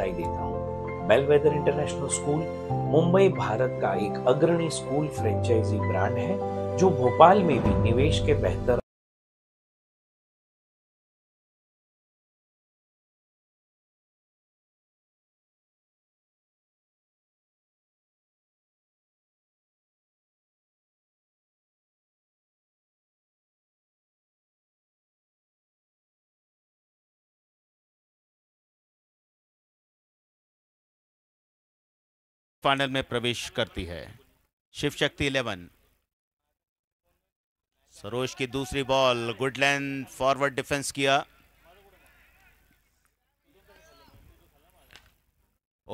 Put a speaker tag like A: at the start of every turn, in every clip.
A: बधाई देता हूँ Bellwether International School Mumbai Bharat का एक अग्रणी स्कूल फ्रेंचाइजी ब्रांड है जो भोपाल में भी निवेश के बेहतर फाइनल में प्रवेश करती है शिव शक्ति इलेवन सरोज की दूसरी ball good length forward defence किया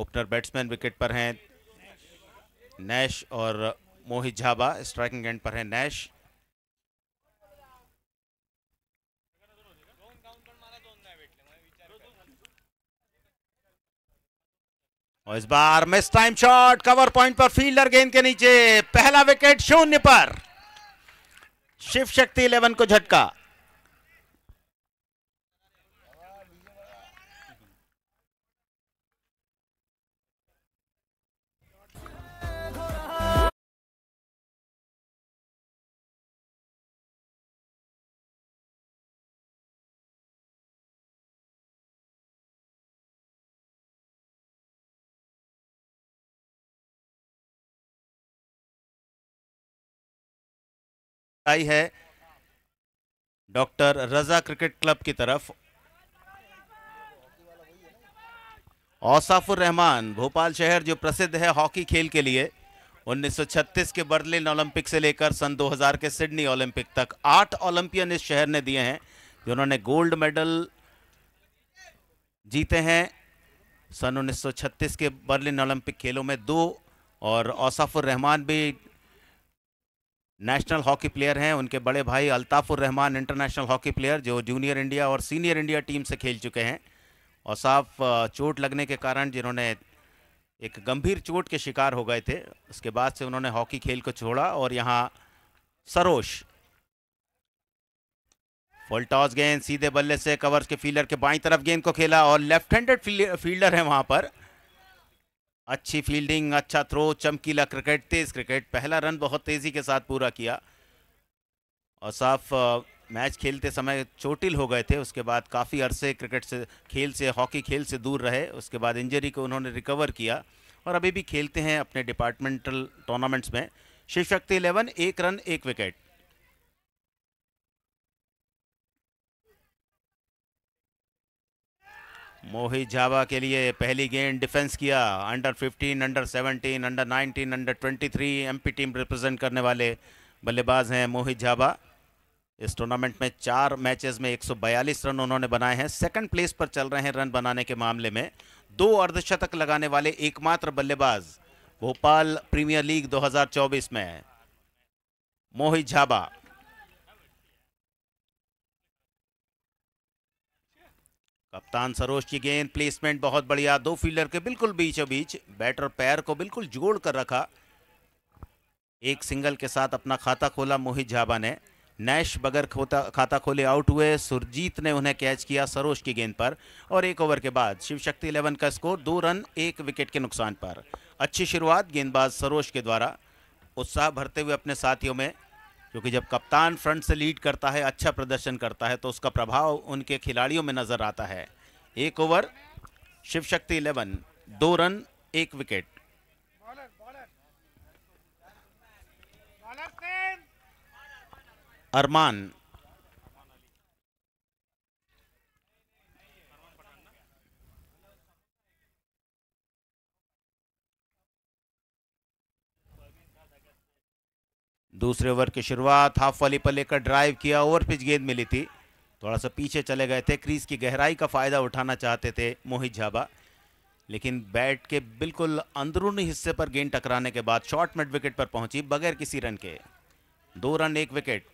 A: ओपनर बैट्समैन विकेट पर हैं नैश और मोहित झाबा स्ट्राइकिंग एंड पर हैं नैश और इस बार mistime shot cover point पर फील्डर गेंद के नीचे पहला विकेट शून्य पर शिव शक्ति इलेवन को झटका आई है डॉक्टर रजा क्रिकेट क्लब की तरफ औसाफुर रहमान भोपाल शहर जो प्रसिद्ध है हॉकी खेल के लिए 1936 के बर्लिन ओलंपिक से लेकर सन 2000 के सिडनी ओलंपिक तक आठ ओलंपियन इस शहर ने दिए हैं जिन्होंने गोल्ड मेडल जीते हैं सन 1936 के बर्लिन ओलंपिक खेलों में दो और औसाफुर रहमान भी नेशनल हॉकी प्लेयर हैं उनके बड़े भाई Altafur Rahman international hockey player जो जूनियर इंडिया और सीनियर इंडिया टीम से खेल चुके हैं और साफ चोट लगने के कारण जिन्होंने एक गंभीर चोट के शिकार हो गए थे उसके बाद से उन्होंने हॉकी खेल को छोड़ा और यहाँ सरोश फुल टॉस गेंद सीधे बल्ले से कवर्स के फील्डर के बाई तरफ गेंद को खेला और लेफ्ट हैंडेड फील्डर है वहाँ पर अच्छी फील्डिंग अच्छा थ्रो चमकीला क्रिकेट तेज क्रिकेट पहला रन बहुत तेज़ी के साथ पूरा किया और साफ मैच खेलते समय चोटिल हो गए थे उसके बाद काफ़ी अरसे क्रिकेट से खेल से हॉकी खेल से दूर रहे उसके बाद इंजरी को उन्होंने रिकवर किया और अभी भी खेलते हैं अपने डिपार्टमेंटल टूर्नामेंट्स में शिव शक्ति इलेवन एक रन एक विकेट मोहित झावा के लिए पहली गेंद डिफेंस किया under 15, under 17, under 19, under 23 MP team represent करने वाले बल्लेबाज हैं मोहित झावा इस टूर्नामेंट में चार मैचेस में 142 रन उन्होंने बनाए हैं सेकंड प्लेस पर चल रहे हैं रन बनाने के मामले में दो अर्धशतक लगाने वाले एकमात्र बल्लेबाज भोपाल प्रीमियर लीग 2024 में मोहित झाबा कप्तान सरोज की गेंद प्लेसमेंट बहुत बढ़िया दो फील्डर के बिल्कुल बीचों बीच बैटर पैर को बिल्कुल जोड़ कर रखा एक सिंगल के साथ अपना खाता खोला मोहित झाबा ने नैश बगर खोता खाता खोले आउट हुए सुरजीत ने उन्हें कैच किया सरोज की गेंद पर और एक ओवर के बाद शिव शक्ति इलेवन का स्कोर दो रन एक विकेट के नुकसान पर अच्छी शुरुआत गेंदबाज सरोज के द्वारा उत्साह भरते हुए अपने साथियों में क्योंकि जब कप्तान फ्रंट से लीड करता है अच्छा प्रदर्शन करता है तो उसका प्रभाव उनके खिलाड़ियों में नज़र आता है एक ओवर शिव शक्ति इलेवन दो रन एक विकेट अरमान दूसरे ओवर की शुरुआत हाफ वाली पर लेकर ड्राइव किया ओवर पिच गेंद मिली थी थोड़ा सा पीछे चले गए थे क्रीज की गहराई का फ़ायदा उठाना चाहते थे मोहित झाबा लेकिन बैट के बिल्कुल अंदरूनी हिस्से पर गेंद टकराने के बाद शॉर्ट मिड विकेट पर पहुंची बगैर किसी रन के दो रन एक विकेट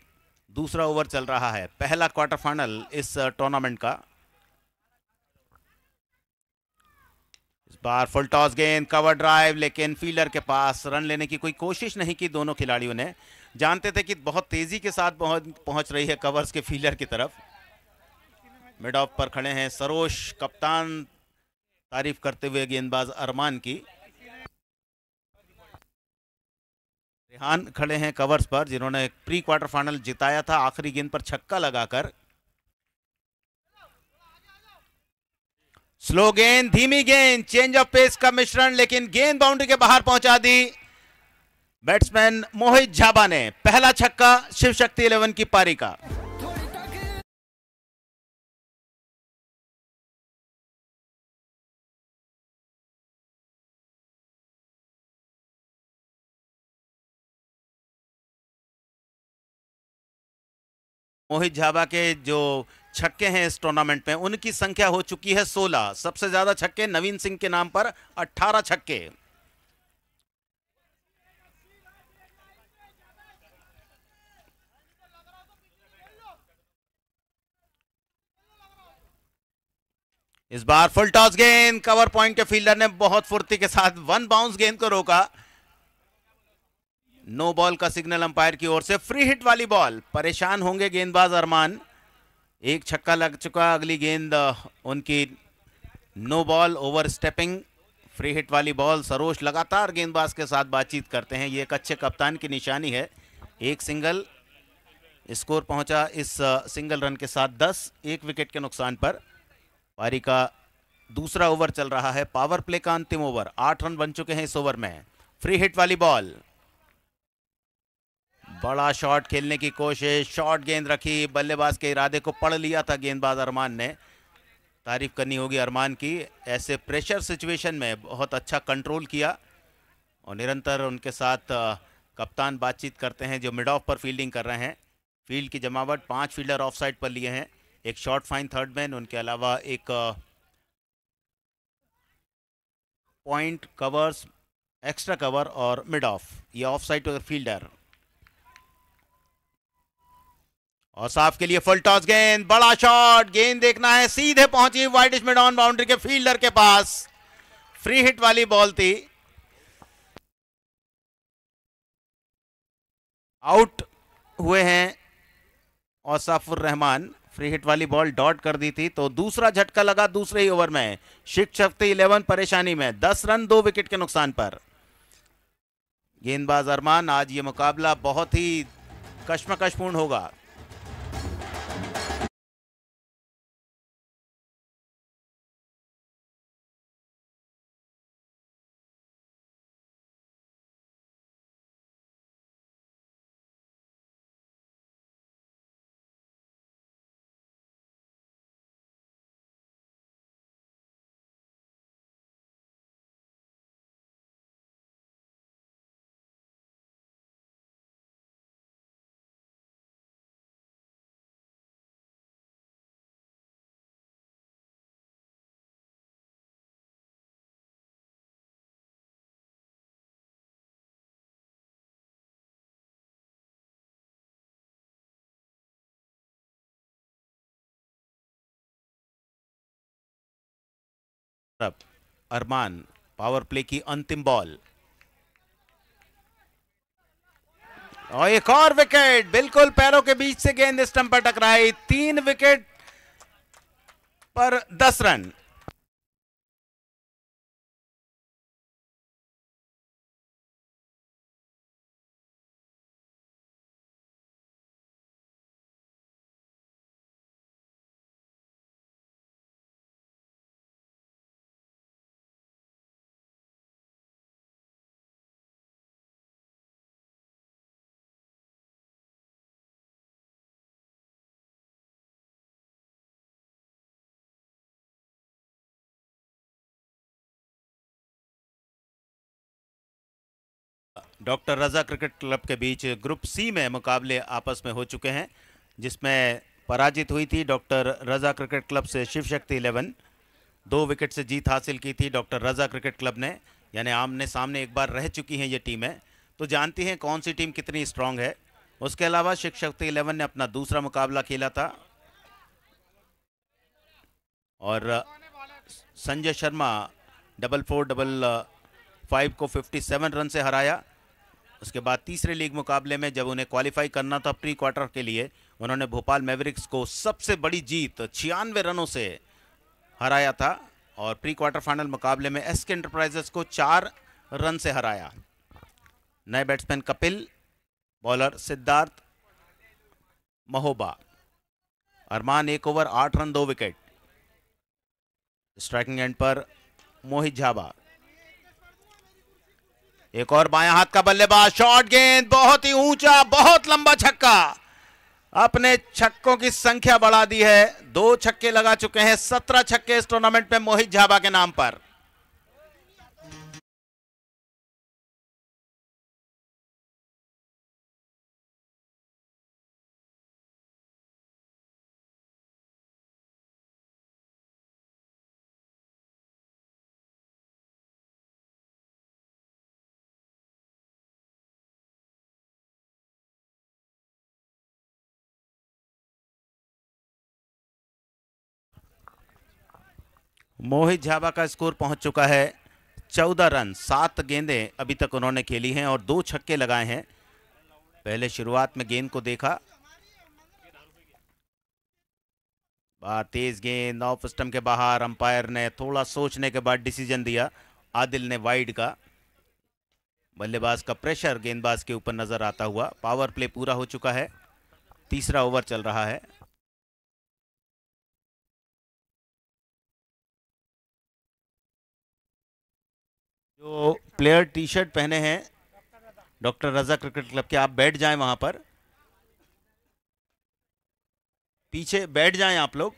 A: दूसरा ओवर चल रहा है पहला क्वार्टर फाइनल इस टूर्नामेंट का बार फुल टॉस गेंद कवर ड्राइव लेकिन फील्डर के पास रन लेने की कोई कोशिश नहीं की दोनों खिलाड़ियों ने जानते थे कि बहुत तेजी के साथ पहुंच रही है कवर्स के फील्डर की तरफ मिड ऑफ पर खड़े हैं सरोश कप्तान तारीफ करते हुए गेंदबाज अरमान की रेहान खड़े हैं कवर्स पर जिन्होंने प्री क्वार्टर फाइनल जिताया था आखिरी गेंद पर छक्का लगाकर स्लो गेंद धीमी गेंद चेंज ऑफ पेस का मिश्रण लेकिन गेंद बाउंड्री के बाहर पहुंचा दी बैट्समैन मोहित झाबा ने पहला छक्का शिव शक्ति इलेवन की पारी का मोहित झाबा के जो छक्के हैं इस टूर्नामेंट में उनकी संख्या हो चुकी है 16 सबसे ज्यादा छक्के नवीन सिंह के नाम पर 18 छक्के इस बार फुल टॉस गेंद कवर पॉइंट के फील्डर ने बहुत फुर्ती के साथ वन बाउंस गेंद को रोका नो बॉल का सिग्नल अंपायर की ओर से फ्री हिट वाली बॉल परेशान होंगे गेंदबाज अरमान एक छक्का लग चुका अगली गेंद उनकी no ball over stepping free hit वाली बॉल सरोज लगातार गेंदबाज के साथ बातचीत करते हैं ये एक अच्छे कप्तान की निशानी है एक सिंगल स्कोर पहुंचा इस सिंगल रन के साथ 10 एक विकेट के नुकसान पर पारी का दूसरा ओवर चल रहा है पावर प्ले का अंतिम ओवर आठ रन बन चुके हैं इस ओवर में फ्री हिट वाली बॉल बड़ा शॉट खेलने की कोशिश शॉट गेंद रखी बल्लेबाज के इरादे को पढ़ लिया था गेंदबाज अरमान ने तारीफ करनी होगी अरमान की ऐसे प्रेशर सिचुएशन में बहुत अच्छा कंट्रोल किया और निरंतर उनके साथ कप्तान बातचीत करते हैं जो मिड ऑफ पर फील्डिंग कर रहे हैं फील्ड की जमावट पांच फील्डर ऑफ साइड पर लिए हैं एक शॉर्ट फाइन थर्ड मैन उनके अलावा एक पॉइंट कवर्स एक्स्ट्रा कवर और मिड ऑफ ये ऑफ साइड फील्डर और साफ के लिए फुल टॉस गेंद बड़ा शॉट गेंद देखना है सीधे पहुंची वाइट में डॉन बाउंड्री के फील्डर के पास फ्री हिट वाली बॉल थी आउट हुए हैं औसाफुर रहमान फ्री हिट वाली बॉल डॉट कर दी थी तो दूसरा झटका लगा दूसरे ही ओवर में शिक्षक थे इलेवन परेशानी में दस रन दो विकेट के नुकसान पर गेंदबाज अरमान आज ये मुकाबला बहुत ही कश्मकशपूर्ण होगा अरमान पावर प्ले की अंतिम बॉल और एक और विकेट बिल्कुल पैरों के बीच से गेंद स्टंप पर टकराई तीन विकेट पर दस run doctor Raza cricket club के बीच ग्रुप सी में मुकाबले आपस में हो चुके हैं जिसमें पराजित हुई थी डॉक्टर रजा क्रिकेट क्लब से शिव शक्ति इलेवन दो विकेट से जीत हासिल की थी डॉक्टर रजा क्रिकेट क्लब ने यानी आमने सामने एक बार रह चुकी हैं ये टीमें तो जानती हैं कौन सी टीम कितनी स्ट्रांग है उसके अलावा शिव शक्ति इलेवन ने अपना दूसरा मुकाबला खेला था और Sanjay Sharma double four double five को 57 रन से हराया उसके बाद तीसरे लीग मुकाबले में जब उन्हें क्वालिफाई करना था प्री क्वार्टर के लिए उन्होंने भोपाल मेवरिक्स को सबसे बड़ी जीत छियानवे रनों से हराया था और प्री क्वार्टर फाइनल मुकाबले में एस के एंटरप्राइजेस को चार रन से हराया नए बैट्समैन कपिल बॉलर सिद्धार्थ महोबा अरमान एक ओवर आठ रन दो विकेट स्ट्राइकिंग एंड पर मोहित झाबा एक और बाया हाथ का बल्लेबाज शॉर्ट गेंद बहुत ही ऊंचा बहुत लंबा छक्का अपने छक्कों की संख्या बढ़ा दी है दो छक्के लगा चुके हैं सत्रह छक्के इस टूर्नामेंट में मोहित झाबा के नाम पर मोहित झाबा का स्कोर पहुंच चुका है चौदह रन सात गेंदें अभी तक उन्होंने खेली हैं और दो छक्के लगाए हैं पहले शुरुआत में गेंद को देखा बार तेज गेंद ऑफ स्टम के बाहर अंपायर ने थोड़ा सोचने के बाद डिसीजन दिया आदिल ने वाइड का बल्लेबाज का प्रेशर गेंदबाज के ऊपर नजर आता हुआ पावर प्ले पूरा हो चुका है तीसरा ओवर चल रहा है जो प्लेयर टी शर्ट पहने हैं डॉक्टर रजा क्रिकेट क्लब के आप बैठ जाएं वहां पर पीछे बैठ जाएं आप लोग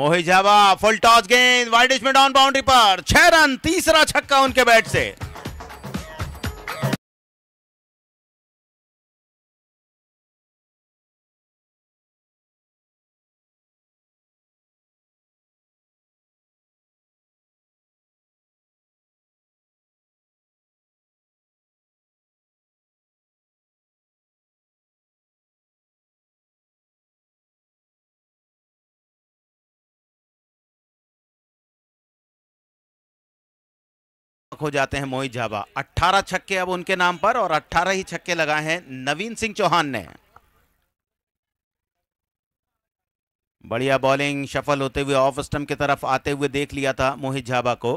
A: मोहिजावा फुल टॉस गेंद वाइडिश में डॉन बाउंड्री पर छह रन तीसरा छक्का उनके बैट से हो जाते हैं मोहित झाबा 18 छक्के अब उनके नाम पर और 18 ही छक्के लगाए हैं नवीन सिंह चौहान ने बढ़िया बॉलिंग सफल होते हुए ऑफ स्टम्प की तरफ आते हुए देख लिया था मोहित झाबा को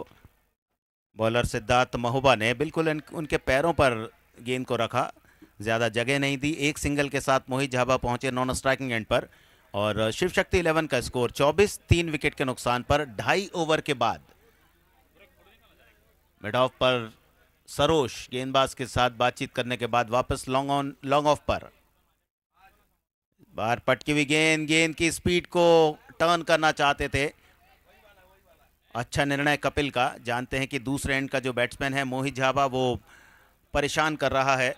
A: बॉलर सिद्धार्थ महुबा ने बिल्कुल उनके पैरों पर गेंद को रखा ज़्यादा जगह नहीं दी एक सिंगल के साथ मोहित झाबा पहुंचे नॉन स्ट्राइकिंग एंड पर और शिव शक्ति इलेवन का स्कोर 24 तीन विकेट के नुकसान पर ढाई ओवर के बाद मिड ऑफ पर सरोश गेंदबाज के साथ बातचीत करने के बाद वापस लॉन्ग ऑन लॉन्ग ऑफ पर बार पटकी हुई गेंद गेंद की स्पीड को टर्न करना चाहते थे अच्छा निर्णय कपिल का जानते हैं कि दूसरे एंड का जो बैट्समैन है मोहित झाबा वो परेशान कर रहा है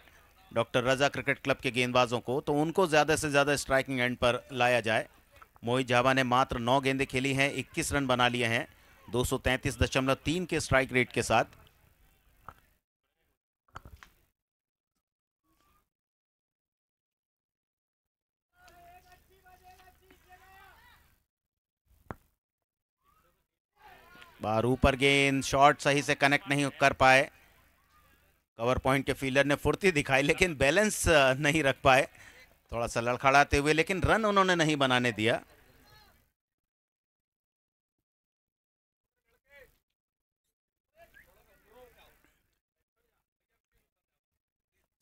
A: डॉक्टर रजा क्रिकेट क्लब के गेंदबाजों को तो उनको ज़्यादा से ज़्यादा स्ट्राइकिंग एंड पर लाया जाए मोहित झाबा ने मात्र नौ गेंदें खेली हैं इक्कीस रन बना लिए हैं 233.3 के स्ट्राइक रेट के साथ बार ऊपर गेंद शॉट सही से कनेक्ट नहीं कर पाए कवर पॉइंट के फील्डर ने फुर्ती दिखाई लेकिन बैलेंस नहीं रख पाए थोड़ा सा लड़खड़ाते हुए लेकिन रन उन्होंने नहीं बनाने दिया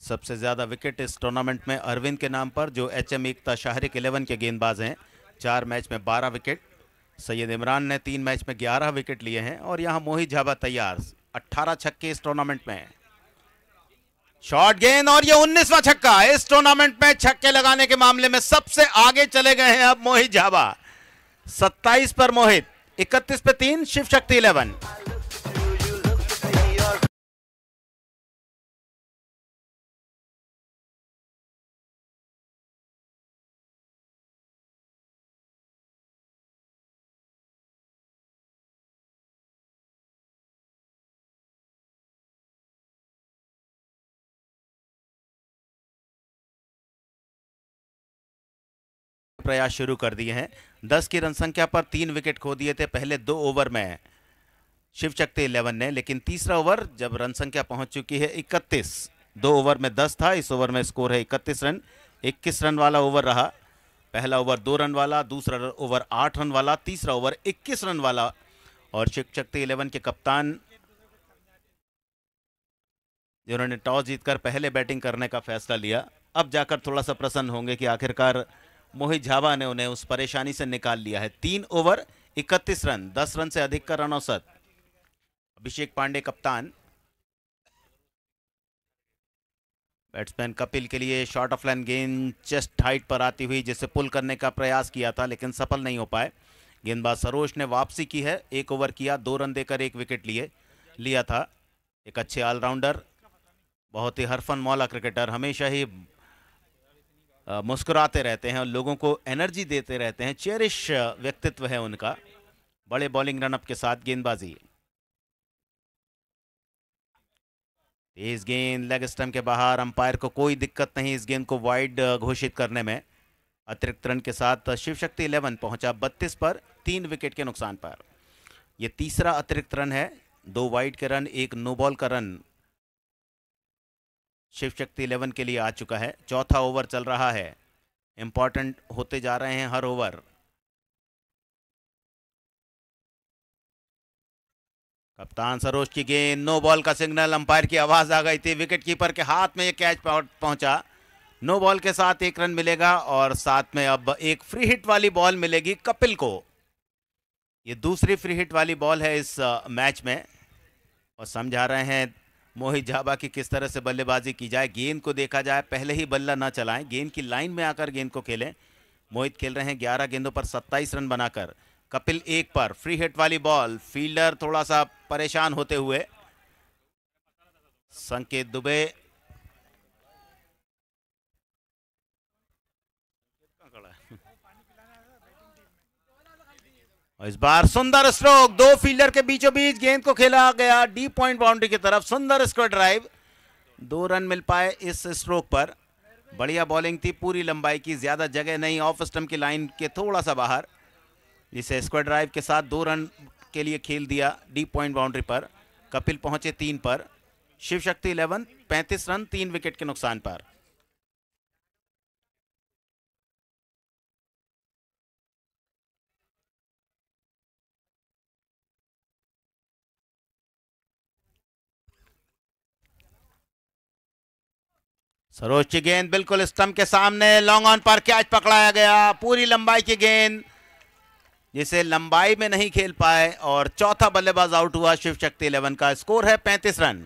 A: सबसे ज़्यादा विकेट इस टूर्नामेंट में अरविंद के नाम पर जो H M Ekta Shahrik eleven के गेंदबाज हैं चार मैच में बारह विकेट सैयद इमरान ने तीन मैच में ग्यारह विकेट लिए हैं और यहाँ मोहित झाबा तैयार अट्ठारह छक्के इस टूर्नामेंट में शॉर्ट गेंद और ये उन्नीसवा छक्का इस टूर्नामेंट में छक्के लगाने के मामले में सबसे आगे चले गए हैं अब मोहित झाबा सत्ताईस पर मोहित इकतीस पे तीन शिव शक्ति इलेवन प्रयास शुरू कर दिए हैं दस की रन संख्या पर तीन विकेट खो दिए थे पहले दो ओवर में शिव शक्ति इलेवन ने लेकिन तीसरा ओवर जब रन संख्या पहुंच चुकी है इकतीस दो ओवर में दस था इस ओवर में स्कोर है इकतीस रन इक्कीस रन वाला ओवर रहा पहला ओवर दो रन वाला दूसरा ओवर आठ रन वाला तीसरा ओवर इक्कीस रन वाला और शिव शक्ति इलेवन के कप्तान जिन्होंने टॉस जीतकर पहले बैटिंग करने का फैसला लिया अब जाकर थोड़ा सा प्रसन्न होंगे कि आखिरकार मोहित झाबा ने उन्हें उस परेशानी से निकाल लिया है तीन ओवर इकतीस रन दस रन से अधिक का रन औसत अभिषेक पांडे कप्तान बैट्समैन कपिल के लिए शॉर्ट ऑफ लाइन गेंद चेस्ट हाइट पर आती हुई जिसे पुल करने का प्रयास किया था लेकिन सफल नहीं हो पाए गेंदबाज सरोज ने वापसी की है एक ओवर किया दो रन देकर एक विकेट लिए लिया था एक अच्छे ऑलराउंडर बहुत ही हरफन मौला क्रिकेटर हमेशा ही मुस्कुराते रहते हैं और लोगों को एनर्जी देते रहते हैं चेरिश व्यक्तित्व है उनका बड़े बॉलिंग रनअप के साथ गेंदबाजी तेज गेंद लेग स्टम्प के बाहर अंपायर को कोई दिक्कत नहीं इस गेंद को वाइड घोषित करने में अतिरिक्त रन के साथ शिव शक्ति इलेवन पहुंचा बत्तीस पर तीन विकेट के नुकसान पर यह तीसरा अतिरिक्त रन है दो वाइड के रन एक नो बॉल का रन शिव शक्ति इलेवन के लिए आ चुका है चौथा ओवर चल रहा है इम्पॉर्टेंट होते जा रहे हैं हर ओवर कप्तान सरोज की गेंद नो बॉल का सिग्नल अंपायर की आवाज आ गई थी विकेट कीपर के हाथ में ये कैच पहुंचा नो बॉल के साथ एक रन मिलेगा और साथ में अब एक फ्री हिट वाली बॉल मिलेगी कपिल को ये दूसरी फ्री हिट वाली बॉल है इस मैच में और समझा रहे हैं मोहित झाबा की किस तरह से बल्लेबाजी की जाए गेंद को देखा जाए पहले ही बल्ला ना चलाएं गेंद की लाइन में आकर गेंद को खेलें मोहित खेल रहे हैं ग्यारह गेंदों पर सत्ताईस रन बनाकर कपिल एक पर फ्री हिट वाली बॉल फील्डर थोड़ा सा परेशान होते हुए संकेत दुबे और इस बार सुंदर स्ट्रोक दो फील्डर के बीचों बीच गेंद को खेला गया डी पॉइंट बाउंड्री की तरफ सुंदर स्क्वायर ड्राइव दो रन मिल पाए इस स्ट्रोक पर बढ़िया बॉलिंग थी पूरी लंबाई की ज़्यादा जगह नहीं ऑफ स्टम्प की लाइन के थोड़ा सा बाहर जिसे स्क्वायर ड्राइव के साथ दो रन के लिए खेल दिया डीप पॉइंट बाउंड्री पर कपिल पहुंचे तीन पर शिव शक्ति इलेवन पैंतीस रन तीन विकेट के नुकसान पर सरोज की गेंद बिल्कुल स्तंभ के सामने लॉन्ग ऑन पर कैच पकड़ाया गया पूरी लंबाई की गेंद जिसे लंबाई में नहीं खेल पाए और चौथा बल्लेबाज आउट हुआ शिव शक्ति इलेवन का स्कोर है पैंतीस रन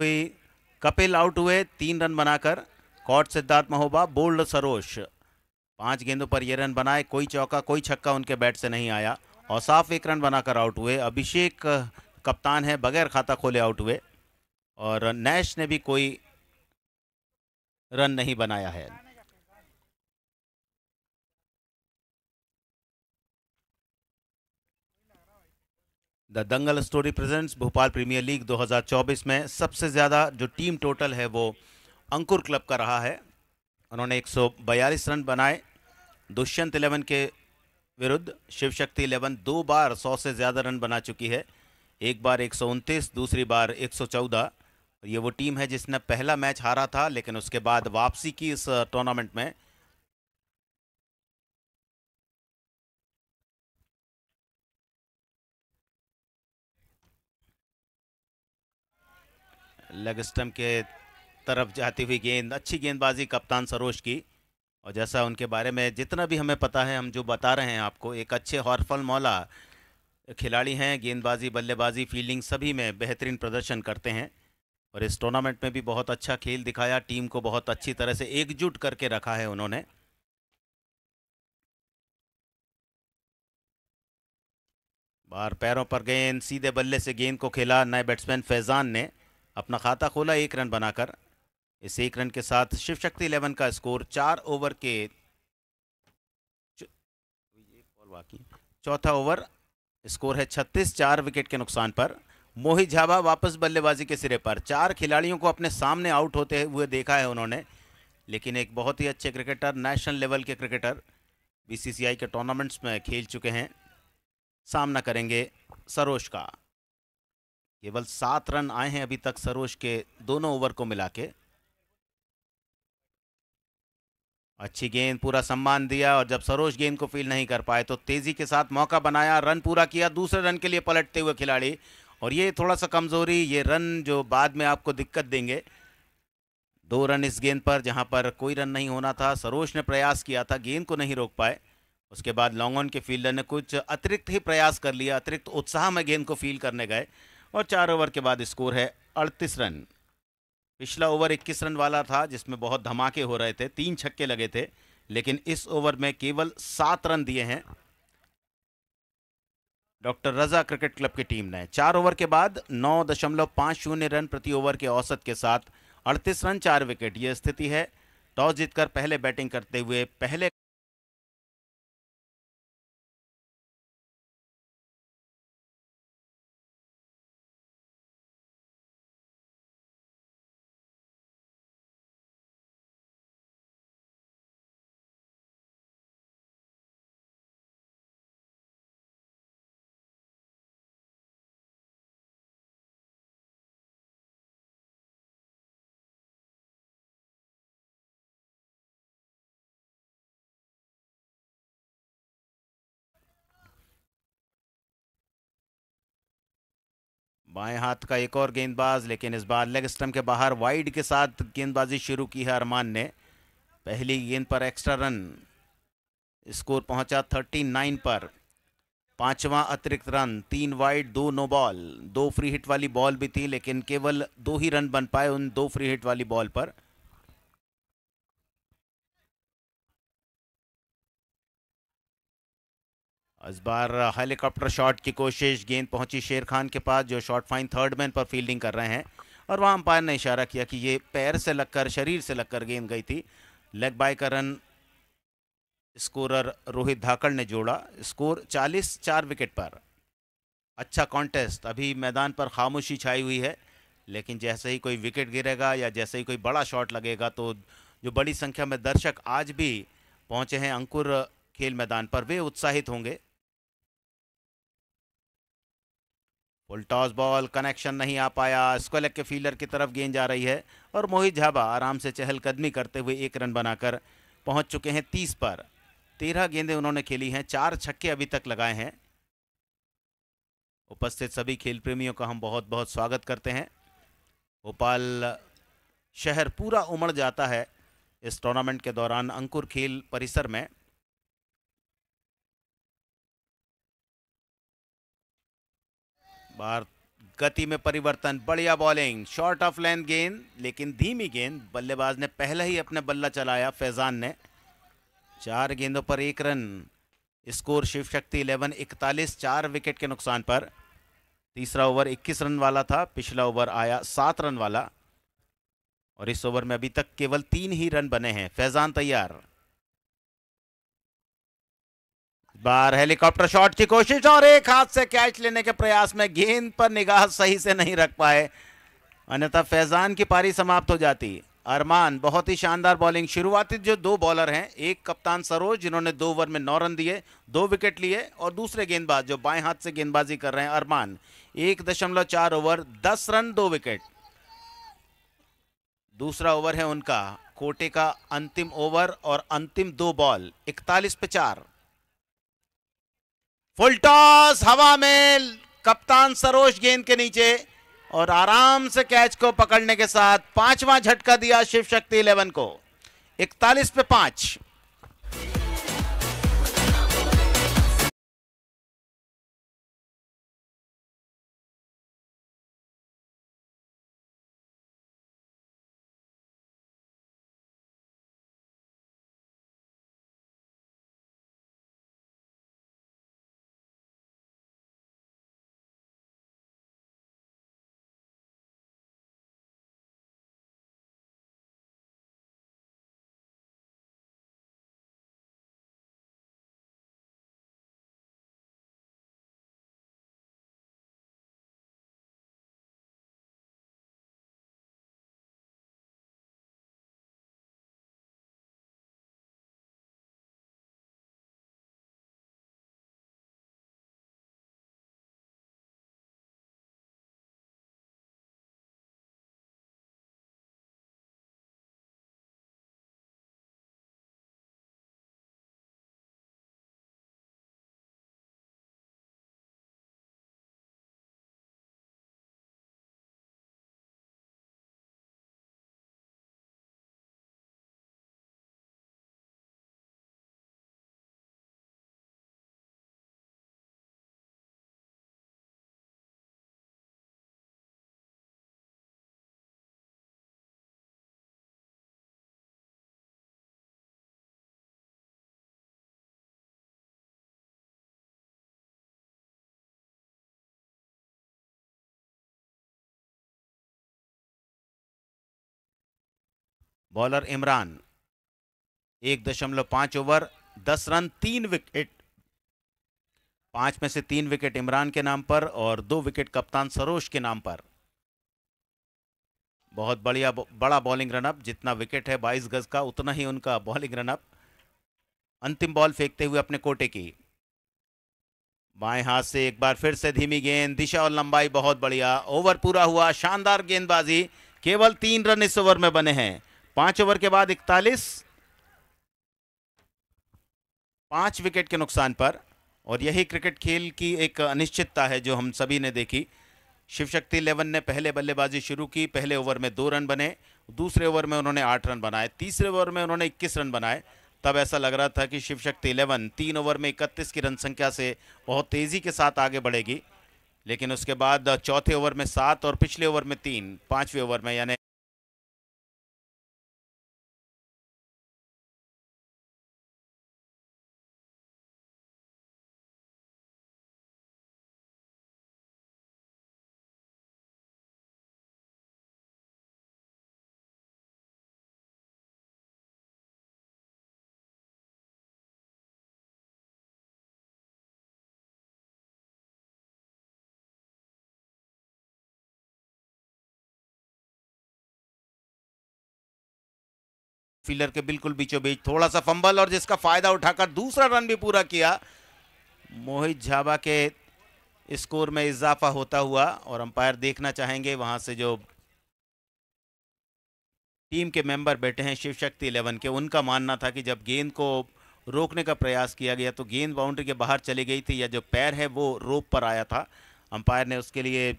A: कोई कपिल आउट हुए तीन रन बनाकर कॉट सिद्धार्थ महोबा बोल्ड सरोश पांच गेंदों पर ये रन बनाए कोई चौका कोई छक्का उनके बैट से नहीं आया और साफ एक रन बनाकर आउट हुए अभिषेक कप्तान है बगैर खाता खोले आउट हुए और नैश ने भी कोई रन नहीं बनाया है the Dangal story presents Bhopal premier league 2024 में सबसे ज़्यादा जो टीम टोटल है वो अंकुर क्लब का रहा है उन्होंने 142 रन बनाए दुष्यंत इलेवन के विरुद्ध शिवशक्ति इलेवन दो बार 100 से ज़्यादा रन बना चुकी है एक बार एक दूसरी बार एक ये वो टीम है जिसने पहला मैच हारा था लेकिन उसके बाद वापसी की इस टूर्नामेंट में लेग स्टम्प के तरफ जाती हुई गेंद अच्छी गेंदबाजी कप्तान सरोज की और जैसा उनके बारे में जितना भी हमें पता है हम जो बता रहे हैं आपको एक अच्छे हॉर्फल मौला खिलाड़ी हैं गेंदबाजी बल्लेबाजी फील्डिंग सभी में बेहतरीन प्रदर्शन करते हैं और इस टूर्नामेंट में भी बहुत अच्छा खेल दिखाया टीम को बहुत अच्छी तरह से एकजुट करके रखा है उन्होंने बाहर पैरों पर गेंद सीधे बल्ले से गेंद को खेला नए बैट्समैन फैजान ने अपना खाता खोला एक रन बनाकर इस एक रन के साथ शिव शक्ति इलेवन का स्कोर चार ओवर के चौथा ओवर स्कोर है छत्तीस चार विकेट के नुकसान पर मोहित झाबा वापस बल्लेबाजी के सिरे पर चार खिलाड़ियों को अपने सामने आउट होते हुए देखा है उन्होंने लेकिन एक बहुत ही अच्छे क्रिकेटर नेशनल लेवल के क्रिकेटर बीसीसीआई के टूर्नामेंट्स में खेल चुके हैं सामना करेंगे सरोज का केवल सात रन आए हैं अभी तक सरोज के दोनों ओवर को मिला के अच्छी गेंद पूरा सम्मान दिया और जब सरोज गेंद को फील नहीं कर पाए तो तेजी के साथ मौका बनाया रन पूरा किया दूसरे रन के लिए पलटते हुए खिलाड़ी और ये थोड़ा सा कमजोरी ये रन जो बाद में आपको दिक्कत देंगे दो रन इस गेंद पर जहां पर कोई रन नहीं होना था सरोज ने प्रयास किया था गेंद को नहीं रोक पाए उसके बाद लॉन्ग ऑन के फील्डर ने कुछ अतिरिक्त ही प्रयास कर लिया अतिरिक्त उत्साह में गेंद को फील करने गए और चार ओवर के बाद स्कोर है अड़तीस रन पिछला ओवर 21 रन वाला था जिसमें बहुत धमाके हो रहे थे तीन छक्के लगे थे लेकिन इस ओवर में केवल सात रन दिए हैं डॉक्टर रजा क्रिकेट क्लब की टीम ने चार ओवर के बाद नौ दशमलव पांच शून्य रन प्रति ओवर के औसत के साथ 38 रन चार विकेट यह स्थिति है टॉस जीतकर पहले बैटिंग करते हुए पहले बाएं हाथ का एक और गेंदबाज लेकिन इस बार लेग स्टम्प के बाहर वाइड के साथ गेंदबाजी शुरू की है अरमान ने पहली गेंद पर एक्स्ट्रा रन स्कोर पहुंचा 39 पर पांचवा अतिरिक्त रन तीन वाइड दो नो बॉल दो फ्री हिट वाली बॉल भी थी लेकिन केवल दो ही रन बन पाए उन दो फ्री हिट वाली बॉल पर इस बार हेलीकॉप्टर शॉट की कोशिश गेंद पहुंची शेर खान के पास जो शॉट फाइन थर्ड मैन पर फील्डिंग कर रहे हैं और वहां अंपायर ने इशारा किया कि ये पैर से लगकर शरीर से लगकर गेंद गई थी लेग बाय का रन स्कोरर रोहित धाकड़ ने जोड़ा स्कोर 40 चार विकेट पर अच्छा कॉन्टेस्ट अभी मैदान पर खामोशी छाई हुई है लेकिन जैसे ही कोई विकेट गिरेगा या जैसे ही कोई बड़ा शॉट लगेगा तो जो बड़ी संख्या में दर्शक आज भी पहुंचे हैं अंकुर खेल मैदान पर वे उत्साहित होंगे फुल टॉस बॉल कनेक्शन नहीं आ पाया स्कोलेक के फील्डर की तरफ गेंद जा रही है और मोहित झाबा आराम से चहलकदमी करते हुए एक रन बनाकर पहुंच चुके हैं तीस पर तेरह गेंदें उन्होंने खेली हैं चार छक्के अभी तक लगाए हैं उपस्थित सभी खेल प्रेमियों का हम बहुत बहुत स्वागत करते हैं भोपाल शहर पूरा उमड़ जाता है इस टूर्नामेंट के दौरान अंकुर खेल परिसर में बार गति में परिवर्तन बढ़िया बॉलिंग शॉर्ट ऑफ लेंथ गेंद लेकिन धीमी गेंद बल्लेबाज ने पहले ही अपने बल्ला चलाया फैजान ने चार गेंदों पर एक run score Shiv Shakti eleven इकतालीस चार विकेट के नुकसान पर तीसरा ओवर 21 रन वाला था पिछला ओवर आया सात रन वाला और इस ओवर में अभी तक केवल तीन ही रन बने हैं फैजान तैयार बार हेलीकॉप्टर शॉट की कोशिश और एक हाथ से कैच लेने के प्रयास में गेंद पर निगाह सही से नहीं रख पाए अन्यथा फैजान की पारी समाप्त हो जाती अरमान बहुत ही शानदार बॉलिंग शुरुआती जो दो बॉलर हैं एक कप्तान सरोज जिन्होंने दो ओवर में नौ रन दिए दो विकेट लिए और दूसरे गेंदबाज जो बाएं हाथ से गेंदबाजी कर रहे हैं अरमान एक दशमलव चार ओवर दस रन दो विकेट दूसरा ओवर है उनका कोटे का अंतिम ओवर और अंतिम दो बॉल इकतालीस पे चार फुल टॉस हवा में कप्तान सरोज गेंद के नीचे और आराम से कैच को पकड़ने के साथ पांचवा झटका दिया शिव शक्ति इलेवन को इकतालीस पे पांच बॉलर इमरान एक दशमलव पांच ओवर दस रन तीन विकेट पांच में से तीन विकेट इमरान के नाम पर और दो विकेट कप्तान सरोज के नाम पर बहुत बढ़िया बड़ा बॉलिंग रनअप जितना विकेट है बाईस गज का उतना ही उनका बॉलिंग रनअप अंतिम बॉल फेंकते हुए अपने कोटे की बाएं हाथ से एक बार फिर से धीमी गेंद दिशा और लंबाई बहुत बढ़िया ओवर पूरा हुआ शानदार गेंदबाजी केवल तीन रन इस ओवर में बने हैं पांच ओवर के बाद इकतालीस पांच विकेट के नुकसान पर और यही क्रिकेट खेल की एक अनिश्चितता है जो हम सभी ने देखी शिव शक्ति इलेवन ने पहले बल्लेबाजी शुरू की पहले ओवर में दो रन बने दूसरे ओवर में उन्होंने आठ रन बनाए तीसरे ओवर में उन्होंने इक्कीस रन बनाए तब ऐसा लग रहा था कि शिवशक्ति शक्ति इलेवन तीन ओवर में इकतीस की रन संख्या से बहुत तेज़ी के साथ आगे बढ़ेगी लेकिन उसके बाद चौथे ओवर में सात और पिछले ओवर में तीन पांचवें ओवर में यानी फील्डर के बिल्कुल बीचों बीच थोड़ा सा फंबल और जिसका फायदा उठाकर दूसरा रन भी पूरा किया मोहित झाबा के स्कोर में इजाफा होता हुआ और अंपायर देखना चाहेंगे वहां से जो टीम के मेंबर बैठे हैं शिव शक्ति इलेवन के उनका मानना था कि जब गेंद को रोकने का प्रयास किया गया तो गेंद बाउंड्री के बाहर चली गई थी या जो पैर है वो रोप पर आया था अंपायर ने उसके लिए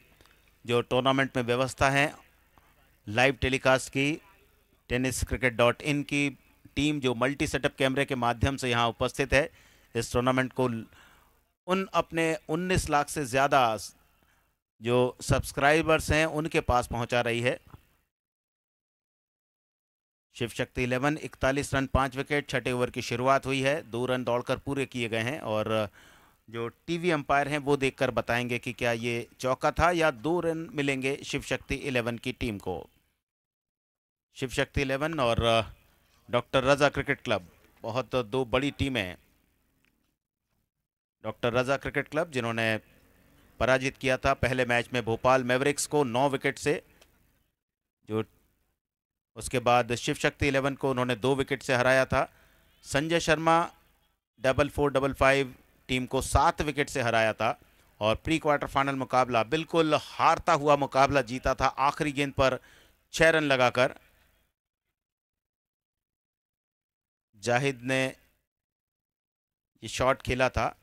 A: जो टूर्नामेंट में व्यवस्था है लाइव टेलीकास्ट की टेनिस क्रिकेट डॉट इन की टीम जो मल्टी सेटअप कैमरे के माध्यम से यहाँ उपस्थित है इस टूर्नामेंट को उन अपने 19 लाख से ज़्यादा जो सब्सक्राइबर्स हैं उनके पास पहुंचा रही है शिव शक्ति इलेवन इकतालीस रन पाँच विकेट छठे ओवर की शुरुआत हुई है दो रन दौड़कर पूरे किए गए हैं और जो टीवी अंपायर हैं वो देखकर बताएंगे कि क्या ये चौका था या दो रन मिलेंगे शिव शक्ति इलेवन की टीम को शिव शक्ति इलेवन और डॉक्टर रजा क्रिकेट क्लब बहुत दो बड़ी टीमें डॉक्टर रजा क्रिकेट क्लब जिन्होंने पराजित किया था पहले मैच में भोपाल मेवरिक्स को नौ विकेट से जो उसके बाद शिव शक्ति इलेवन को उन्होंने दो विकेट से हराया था Sanjay Sharma double four double five team को सात विकेट से हराया था और प्री क्वार्टर फाइनल मुकाबला बिल्कुल हारता हुआ मुकाबला जीता था आखिरी गेंद पर छः रन लगाकर जाहिद ने ये शॉट खेला था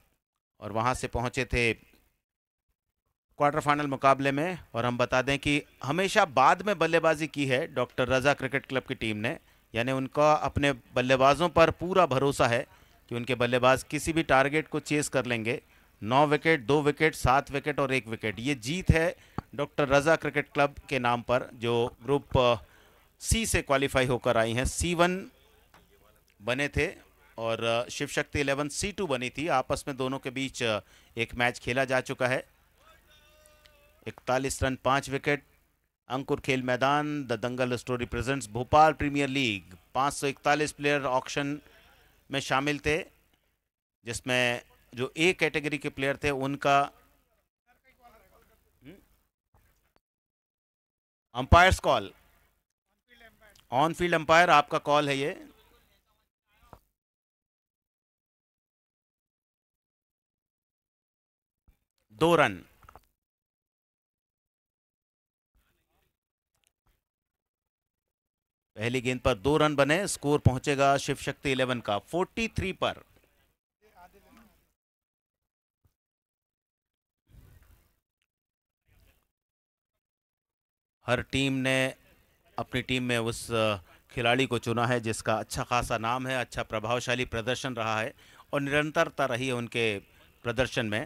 A: और वहाँ से पहुँचे थे क्वार्टर फाइनल मुकाबले में और हम बता दें कि हमेशा बाद में बल्लेबाजी की है डॉक्टर रज़ा क्रिकेट क्लब की टीम ने यानी उनका अपने बल्लेबाजों पर पूरा भरोसा है कि उनके बल्लेबाज किसी भी टारगेट को चेस कर लेंगे नौ विकेट दो विकेट सात विकेट और एक विकेट ये जीत है डॉक्टर रज़ा क्रिकेट क्लब के नाम पर जो ग्रुप सी से क्वालिफाई होकर आई हैं सी वन बने थे और Shiv Shakti eleven C to बनी थी आपस में दोनों के बीच एक मैच खेला जा चुका है इकतालीस रन पाँच विकेट अंकुर खेल मैदान the Dangal story presents Bhopal premier league 541 player auction में शामिल थे जिसमें जो ए कैटेगरी के प्लेयर थे उनका umpire's call on field umpire आपका कॉल है ये दो रन पहली गेंद पर दो रन बने स्कोर पहुंचेगा शिव शक्ति इलेवन का 43 पर हर टीम ने अपनी टीम में उस खिलाड़ी को चुना है जिसका अच्छा खासा नाम है अच्छा प्रभावशाली प्रदर्शन रहा है और निरंतरता रही है उनके प्रदर्शन में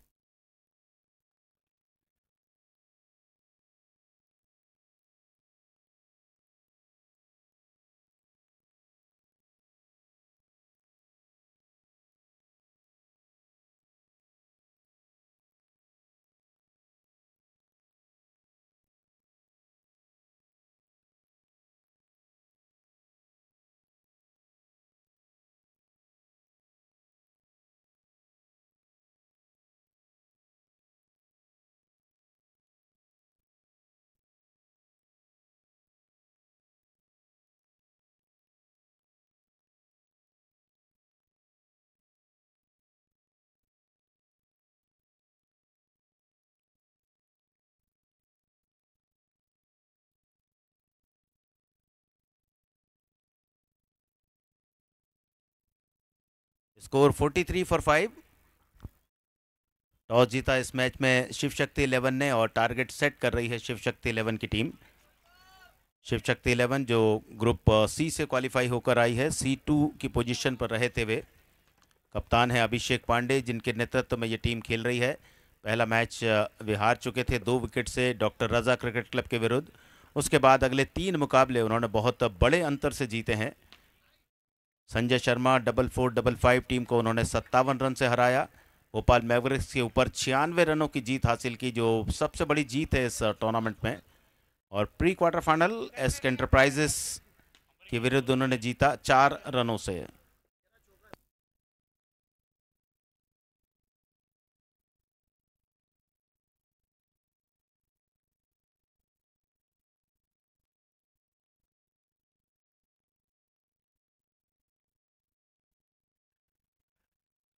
A: स्कोर 43 फॉर फाइव टॉस जीता इस मैच में शिव शक्ति इलेवन ने और टारगेट सेट कर रही है शिव शक्ति इलेवन की टीम शिव शक्ति इलेवन जो ग्रुप सी से क्वालिफाई होकर आई है सी टू की पोजीशन पर रहते हुए कप्तान है अभिषेक पांडे जिनके नेतृत्व में ये टीम खेल रही है पहला मैच वे हार चुके थे दो विकेट से डॉक्टर रजा क्रिकेट क्लब के विरुद्ध उसके बाद अगले तीन मुकाबले उन्होंने बहुत बड़े अंतर से जीते हैं Sanjay Sharma double four double five team को उन्होंने सत्तावन रन से हराया भोपाल मेवरिक्स के ऊपर छियानवे रनों की जीत हासिल की जो सबसे बड़ी जीत है इस टूर्नामेंट uh, में और pre quarter final S K enterprises के विरुद्ध उन्होंने जीता चार रनों से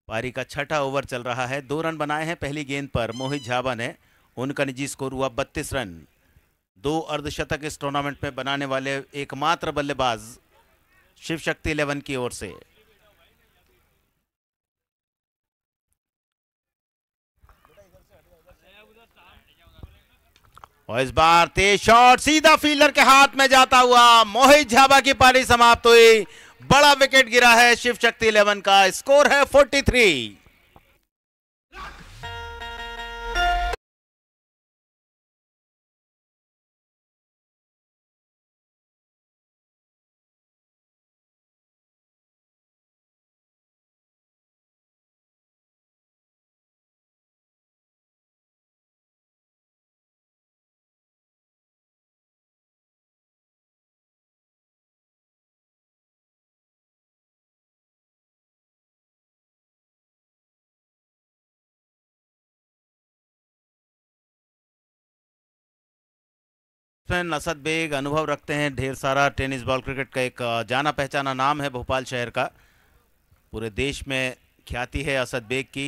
A: पारी का छठा ओवर चल रहा है दो रन बनाए हैं पहली गेंद पर मोहित झाबा ने उनका निजी स्कोर हुआ बत्तीस रन दो अर्धशतक इस टूर्नामेंट में बनाने वाले एकमात्र बल्लेबाज शिव शक्ति इलेवन की ओर से और इस बार तेज शॉट सीधा फील्डर के हाथ में जाता हुआ मोहित झाबा की पारी समाप्त हुई बड़ा विकेट गिरा है शिव शक्ति इलेवन का स्कोर है 43 बैट्समैन असद बेग अनुभव रखते हैं ढेर सारा टेनिस बॉल क्रिकेट का एक जाना पहचाना नाम है भोपाल शहर का पूरे देश में ख्याति है असद बेग की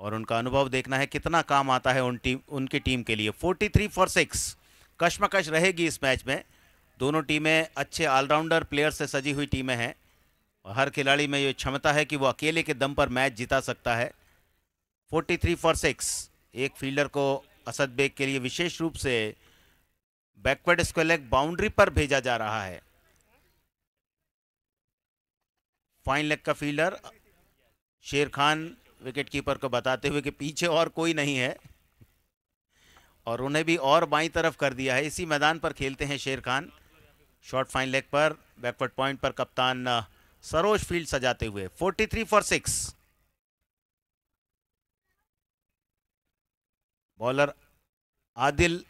A: और उनका अनुभव देखना है कितना काम आता है उन टीम उनकी टीम के लिए 43 फॉर सिक्स कश्मकश रहेगी इस मैच में दोनों टीमें अच्छे ऑलराउंडर प्लेयर से सजी हुई टीमें हैं और हर खिलाड़ी में ये क्षमता है कि वो अकेले के दम पर मैच जिता सकता है 43 फॉर सिक्स एक फील्डर को असद बेग के लिए विशेष रूप से बैकवर्ड स्क्वायर लेग बाउंड्री पर भेजा जा रहा है फाइन लेग का फील्डर शेर खान विकेट कीपर को बताते हुए कि पीछे और कोई नहीं है और उन्हें भी और बाई तरफ कर दिया है इसी मैदान पर खेलते हैं Sher Khan short fine leg पर बैकवर्ड पॉइंट पर कप्तान सरोज फील्ड सजाते हुए 43 फॉर सिक्स बॉलर आदिल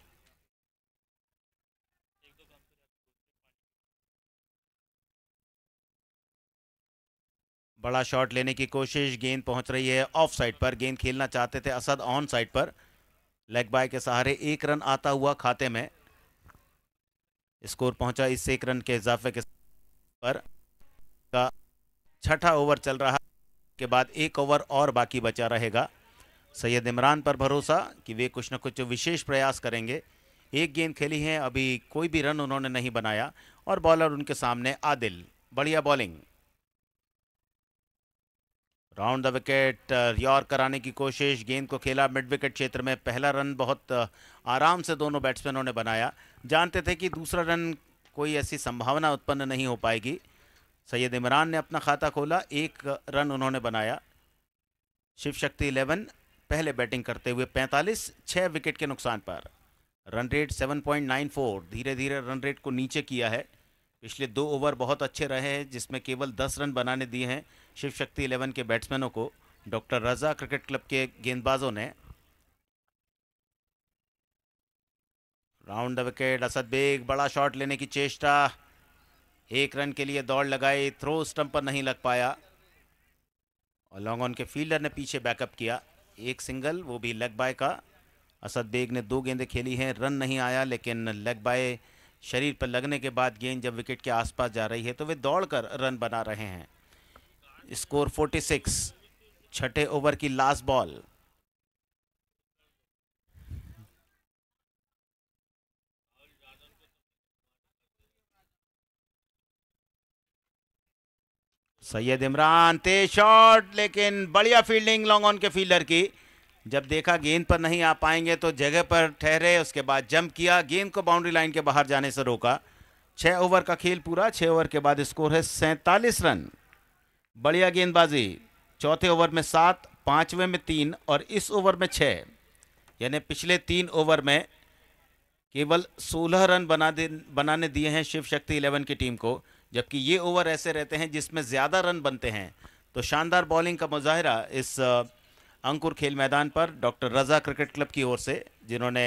A: बड़ा शॉट लेने की कोशिश गेंद पहुंच रही है ऑफ साइड पर गेंद खेलना चाहते थे असद ऑन साइड पर लेग बाय के सहारे एक रन आता हुआ खाते में स्कोर पहुंचा इस एक रन के इजाफे के पर का छठा ओवर चल रहा के बाद एक ओवर और बाकी बचा रहेगा सैयद इमरान पर भरोसा कि वे कुछ ना कुछ विशेष प्रयास करेंगे एक गेंद खेली है अभी कोई भी रन उन्होंने नहीं बनाया और बॉलर उनके सामने आदिल बढ़िया बॉलिंग राउंड द विकेट रियॉर कराने की कोशिश गेंद को खेला मिड विकेट क्षेत्र में पहला रन बहुत आराम से दोनों बैट्समैनों ने बनाया जानते थे कि दूसरा रन कोई ऐसी संभावना उत्पन्न नहीं हो पाएगी सैयद इमरान ने अपना खाता खोला एक रन उन्होंने बनाया शिव शक्ति इलेवन पहले बैटिंग करते हुए 45 छः विकेट के नुकसान पर रन रेट 7.94 धीरे धीरे रन रेट को नीचे किया है पिछले दो ओवर बहुत अच्छे रहे हैं जिसमें केवल 10 रन बनाने दिए हैं शिव शक्ति इलेवन के बैट्समैनों को डॉक्टर रजा क्रिकेट क्लब के गेंदबाजों ने round the wicket Asad Baig बड़ा शॉट लेने की चेष्टा एक रन के लिए दौड़ लगाई थ्रो स्टंप पर नहीं लग पाया और लॉन्ग ऑन के फील्डर ने पीछे बैकअप किया एक सिंगल वो भी लेग बाय का असद बेग ने दो गेंदें खेली हैं रन नहीं आया लेकिन लेग बाय शरीर पर लगने के बाद गेंद जब विकेट के आसपास जा रही है तो वे दौड़कर रन बना रहे हैं स्कोर 46 छठे ओवर की लास्ट बॉल सैयद इमरान तेज शॉट लेकिन बढ़िया फील्डिंग लॉन्ग ऑन के फील्डर की जब देखा गेंद पर नहीं आ पाएंगे तो जगह पर ठहरे उसके बाद जंप किया गेंद को बाउंड्री लाइन के बाहर जाने से रोका छह ओवर का खेल पूरा छह ओवर के बाद स्कोर है सैंतालीस रन बढ़िया गेंदबाजी चौथे ओवर में सात पांचवें में तीन और इस ओवर में छः यानी पिछले तीन ओवर में केवल सोलह रन बना दे बनाने दिए हैं शिव शक्ति इलेवन की टीम को जबकि ये ओवर ऐसे रहते हैं जिसमें ज़्यादा रन बनते हैं तो शानदार बॉलिंग का मुजाहरा इस अंकुर खेल मैदान पर डॉक्टर रज़ा क्रिकेट क्लब की ओर से जिन्होंने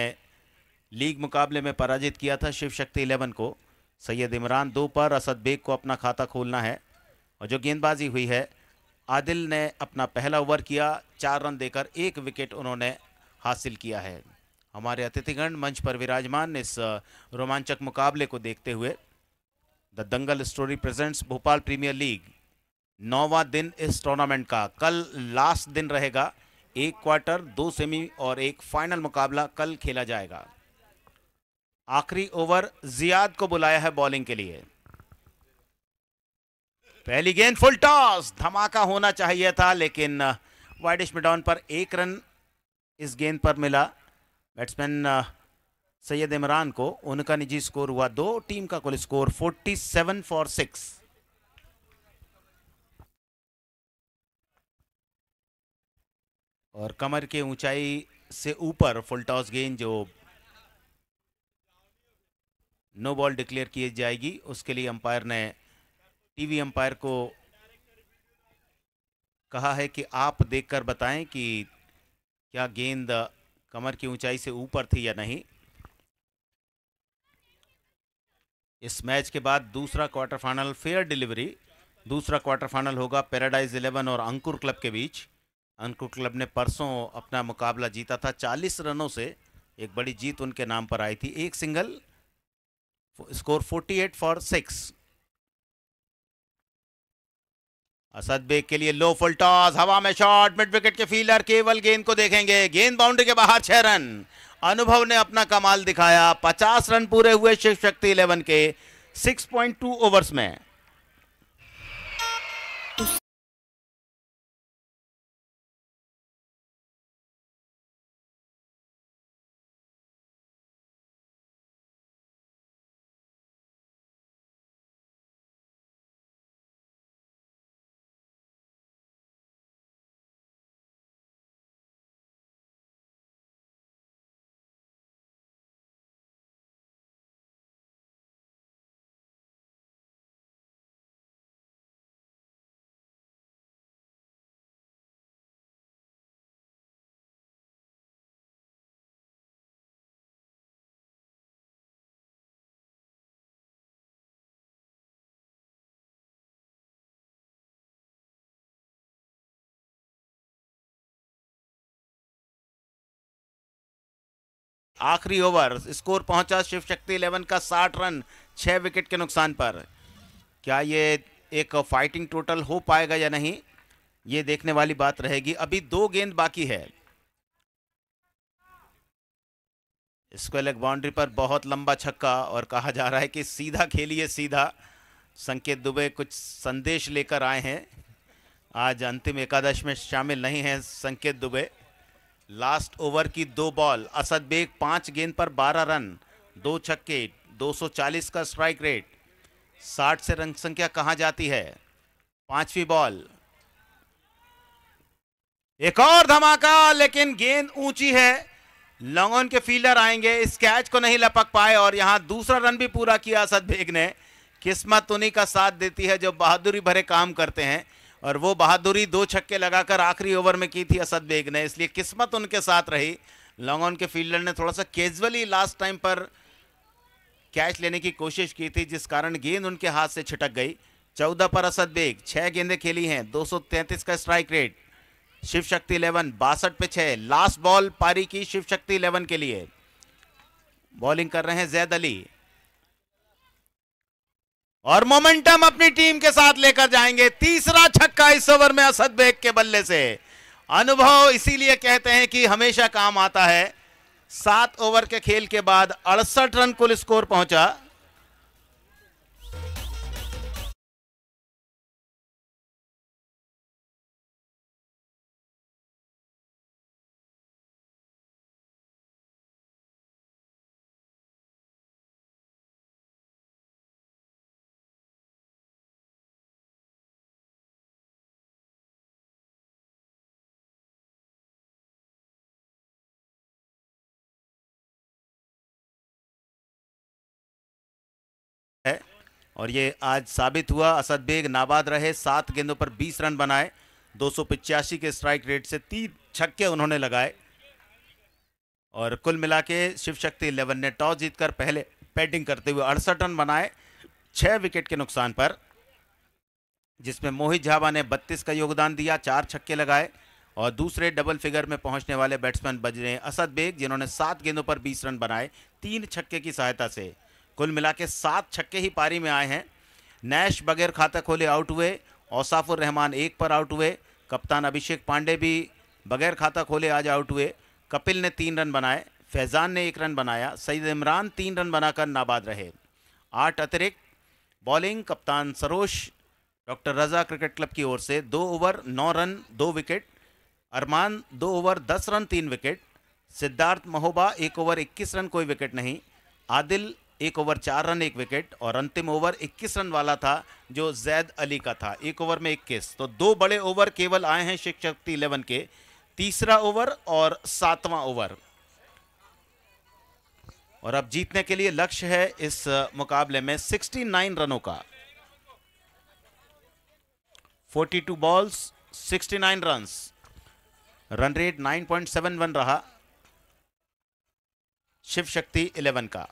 A: लीग मुकाबले में पराजित किया था शिव शक्ति इलेवन को सैयद इमरान दो पर असद बेग को अपना खाता खोलना है और जो गेंदबाजी हुई है आदिल ने अपना पहला ओवर किया चार रन देकर एक विकेट उन्होंने हासिल किया है हमारे अतिथिगण मंच पर विराजमान इस रोमांचक मुकाबले को देखते हुए the Dangal story presents Bhopal premier league नौवा दिन इस टूर्नामेंट का कल लास्ट दिन रहेगा एक क्वार्टर दो सेमी और एक फाइनल मुकाबला कल खेला जाएगा आखिरी ओवर जियाद को बुलाया है बॉलिंग के लिए पहली गेंद फुल टॉस धमाका होना चाहिए था लेकिन वाइडिश uh, मिडॉन पर एक रन इस गेंद पर मिला बैट्समैन uh, सैयद इमरान को उनका निजी स्कोर हुआ दो टीम का कुल स्कोर 47 फॉर सिक्स और कमर के ऊंचाई से ऊपर फुल टॉस गेंद जो नो बॉल डिक्लेयर की जाएगी उसके लिए अंपायर ने टीवी अंपायर को कहा है कि आप देखकर बताएं कि क्या गेंद कमर की ऊंचाई से ऊपर थी या नहीं इस मैच के बाद दूसरा क्वार्टर फाइनल फेयर डिलीवरी दूसरा क्वार्टर फाइनल होगा पैराडाइज इलेवन और अंकुर क्लब के बीच अंकुर क्लब ने परसों अपना मुकाबला जीता था 40 रनों से एक बड़ी जीत उनके नाम पर आई थी एक single score 48 for six Asad Baig के लिए लो फुल टॉस हवा में शॉट मिड विकेट के फील्डर केवल गेंद को देखेंगे गेंद बाउंड्री के बाहर छह रन अनुभव ने अपना कमाल दिखाया 50 रन पूरे हुए शिव शक्ति इलेवन के 6.2 ओवर्स में आखिरी ओवर स्कोर पहुंचा शिव शक्ति इलेवन का साठ रन छह विकेट के नुकसान पर क्या ये एक फाइटिंग टोटल हो पाएगा या नहीं ये देखने वाली बात रहेगी अभी दो गेंद बाकी है इसको लेग बाउंड्री पर बहुत लंबा छक्का और कहा जा रहा है कि सीधा खेलिए सीधा संकेत दुबे कुछ संदेश लेकर आए हैं आज अंतिम एकादश में शामिल नहीं है संकेत दुबे लास्ट ओवर की दो बॉल असद बेग पांच गेंद पर 12 रन दो छक्के 240 का स्ट्राइक रेट 60 से रन संख्या कहां जाती है पांचवी बॉल एक और धमाका लेकिन गेंद ऊंची है लॉन्ग ऑन के फील्डर आएंगे इस कैच को नहीं लपक पाए और यहां दूसरा रन भी पूरा किया असद बेग ने किस्मत उन्हीं का साथ देती है जो बहादुरी भरे काम करते हैं और वो बहादुरी दो छक्के लगाकर आखिरी ओवर में की थी असद बेग ने इसलिए किस्मत उनके साथ रही लॉन्ग ऑन के फील्डर ने थोड़ा सा कैजुअली लास्ट टाइम पर कैच लेने की कोशिश की थी जिस कारण गेंद उनके हाथ से छिटक गई चौदह पर असद बेग छः गेंदें खेली हैं 233 का strike rate Shiv Shakti eleven बासठ पे छः लास्ट बॉल पारी की शिव शक्ति इलेवन के लिए बॉलिंग कर रहे हैं जैद अली और मोमेंटम अपनी टीम के साथ लेकर जाएंगे तीसरा छक्का इस ओवर में असद बेग के बल्ले से अनुभव इसीलिए कहते हैं कि हमेशा काम आता है सात ओवर के खेल के बाद अड़सठ रन कुल स्कोर पहुंचा और ये आज साबित हुआ असद बेग नाबाद रहे सात गेंदों पर बीस रन बनाए दो के स्ट्राइक रेट से तीन छक्के उन्होंने लगाए और कुल मिला के शिव शक्ति इलेवन ने टॉस जीतकर पहले बैटिंग करते हुए अड़सठ रन बनाए छः विकेट के नुकसान पर जिसमें मोहित झाबा ने 32 का योगदान दिया चार छक्के लगाए और दूसरे डबल फिगर में पहुंचने वाले बैट्समैन बज रहे असद बेग जिन्होंने सात गेंदों पर 20 रन बनाए तीन छक्के की सहायता से कुल मिला के सात छक्के ही पारी में आए हैं नैश बगैर खाता खोले आउट हुए औसाफुर रहमान एक पर आउट हुए कप्तान अभिषेक पांडे भी बगैर खाता खोले आज आउट हुए कपिल ने तीन रन बनाए फैज़ान ने एक रन बनाया सईद इमरान तीन रन बनाकर नाबाद रहे आठ अतिरिक्त बॉलिंग कप्तान Sarosh doctor Raza cricket club की ओर से दो ओवर नौ रन दो विकेट अरमान दो ओवर दस रन तीन विकेट सिद्धार्थ महोबा एक ओवर इक्कीस रन कोई विकेट नहीं आदिल एक ओवर चार रन एक विकेट और अंतिम ओवर 21 रन वाला था जो जैद अली का था एक ओवर में 21 तो दो बड़े ओवर केवल आए हैं शिक्षक शक्ति इलेवन के तीसरा ओवर और सातवां ओवर और अब जीतने के लिए लक्ष्य है इस मुकाबले में 69 रनों का 42 बॉल्स 69 रन्स रन रेट 9.71 रहा शिव शक्ति 11 का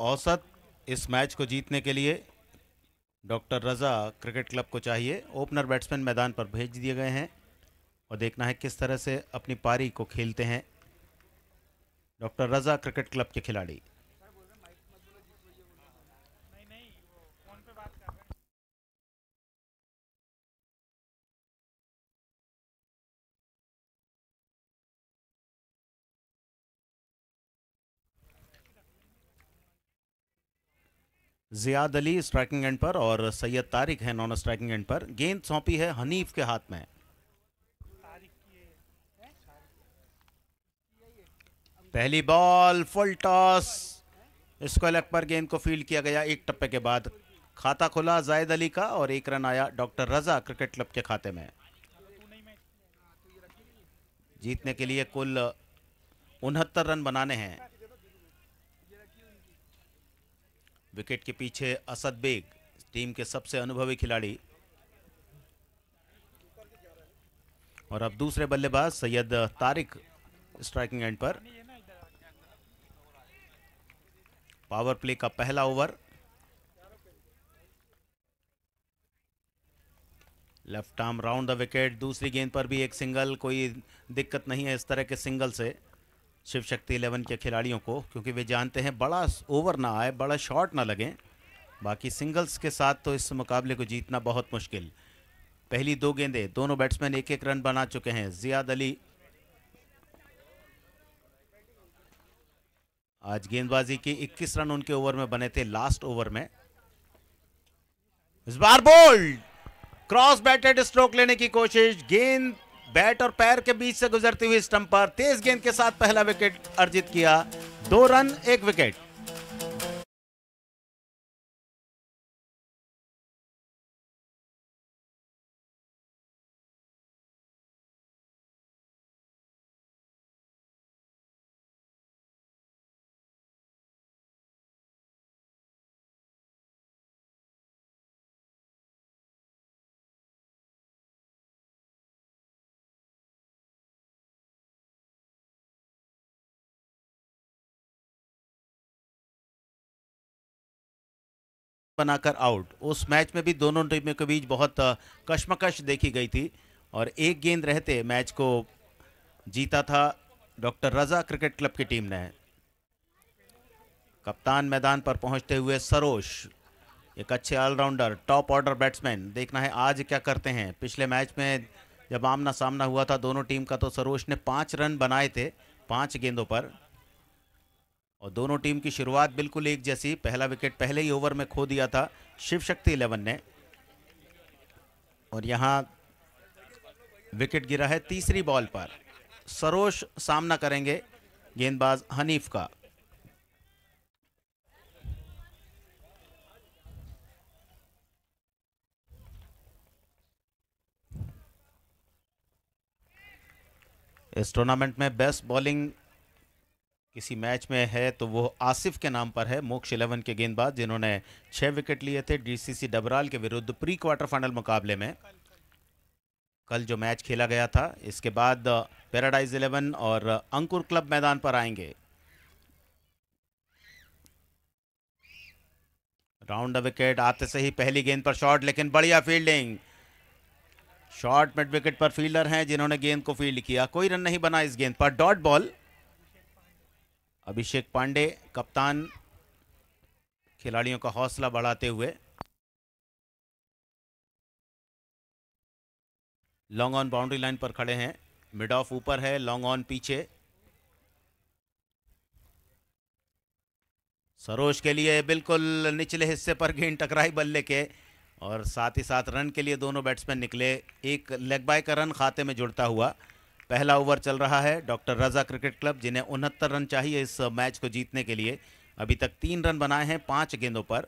A: औसत इस मैच को जीतने के लिए डॉक्टर रज़ा क्रिकेट क्लब को चाहिए ओपनर बैट्समैन मैदान पर भेज दिए गए हैं और देखना है किस तरह से अपनी पारी को खेलते हैं डॉक्टर रज़ा क्रिकेट क्लब के खिलाड़ी जियाद अली स्ट्राइकिंग एंड पर और सैयद तारिक है नॉन स्ट्राइकिंग एंड पर गेंद सौंपी है हनीफ के हाथ में पहली बॉल फुल टॉस इसको अलग पर गेंद को फील्ड किया गया एक टप्पे के बाद खाता खुला जायद अली का और एक रन आया डॉक्टर रजा क्रिकेट क्लब के खाते में जीतने के लिए कुल उनहत्तर रन बनाने हैं विकेट के पीछे असद बेग टीम के सबसे अनुभवी खिलाड़ी और अब दूसरे बल्लेबाज सैयद तारिक स्ट्राइकिंग एंड पर पावर प्ले का पहला over left arm round the wicket दूसरी गेंद पर भी एक सिंगल कोई दिक्कत नहीं है इस तरह के सिंगल से शिव शक्ति इलेवन के खिलाड़ियों को क्योंकि वे जानते हैं बड़ा ओवर ना आए बड़ा शॉट ना लगे बाकी सिंगल्स के साथ तो इस मुकाबले को जीतना बहुत मुश्किल पहली दो गेंदें दोनों बैट्समैन एक एक रन बना चुके हैं जियाद अली आज गेंदबाजी के 21 रन उनके ओवर में बने थे लास्ट ओवर में इस बार बोल्ड क्रॉस बैटेड स्ट्रोक लेने की कोशिश गेंद बैट और पैर के बीच से गुजरती हुई स्टंप पर तेज गेंद के साथ पहला विकेट अर्जित किया दो रन एक विकेट बनाकर आउट उस मैच में भी दोनों टीमों के बीच बहुत कश्मकश देखी गई थी और एक गेंद रहते मैच को जीता था डॉक्टर रजा क्रिकेट क्लब की टीम ने कप्तान मैदान पर पहुंचते हुए सरोश एक अच्छे ऑलराउंडर टॉप ऑर्डर बैट्समैन देखना है आज क्या करते हैं पिछले मैच में जब आमना सामना हुआ था दोनों टीम का तो सरोश ने पाँच रन बनाए थे पाँच गेंदों पर और दोनों टीम की शुरुआत बिल्कुल एक जैसी पहला विकेट पहले ही ओवर में खो दिया था शिव शक्ति इलेवन ने और यहाँ विकेट गिरा है तीसरी बॉल पर सरोश सामना करेंगे गेंदबाज हनीफ का इस टूर्नामेंट में बेस्ट बॉलिंग किसी मैच में है तो वो आसिफ के नाम पर है मोक्ष इलेवन के गेंदबाज जिन्होंने छः विकेट लिए थे डीसीसी डबराल के विरुद्ध प्री क्वार्टर फाइनल मुकाबले में कल जो मैच खेला गया था इसके बाद पैराडाइज इलेवन और अंकुर क्लब मैदान पर आएंगे राउंड विकेट आते से ही पहली गेंद पर शॉट लेकिन बढ़िया फील्डिंग शॉर्ट मिड विकेट पर फील्डर हैं जिन्होंने गेंद को फील्ड किया कोई रन नहीं बना इस गेंद पर डॉट बॉल अभिषेक पांडे कप्तान खिलाड़ियों का हौसला बढ़ाते हुए लॉन्ग ऑन बाउंड्री लाइन पर खड़े हैं मिड ऑफ ऊपर है लॉन्ग ऑन पीछे सरोज के लिए बिल्कुल निचले हिस्से पर गेंद टकराई बल्ले के और साथ ही साथ रन के लिए दोनों बैट्समैन निकले एक लेग बाय का रन खाते में जुड़ता हुआ पहला ओवर चल रहा है डॉक्टर रजा क्रिकेट क्लब जिन्हें उनहत्तर रन चाहिए इस मैच को जीतने के लिए अभी तक तीन रन बनाए हैं पांच गेंदों पर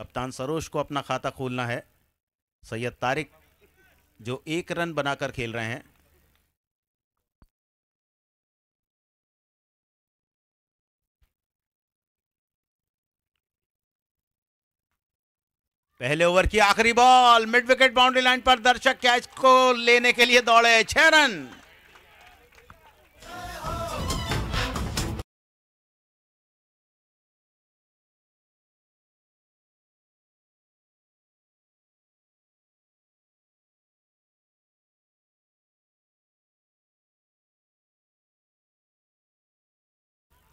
A: कप्तान सरोज को अपना खाता खोलना है सैयद तारिक जो एक रन बनाकर खेल रहे हैं पहले ओवर की आखिरी ball mid wicket boundary line पर दर्शक कैच को लेने के लिए दौड़े छह रन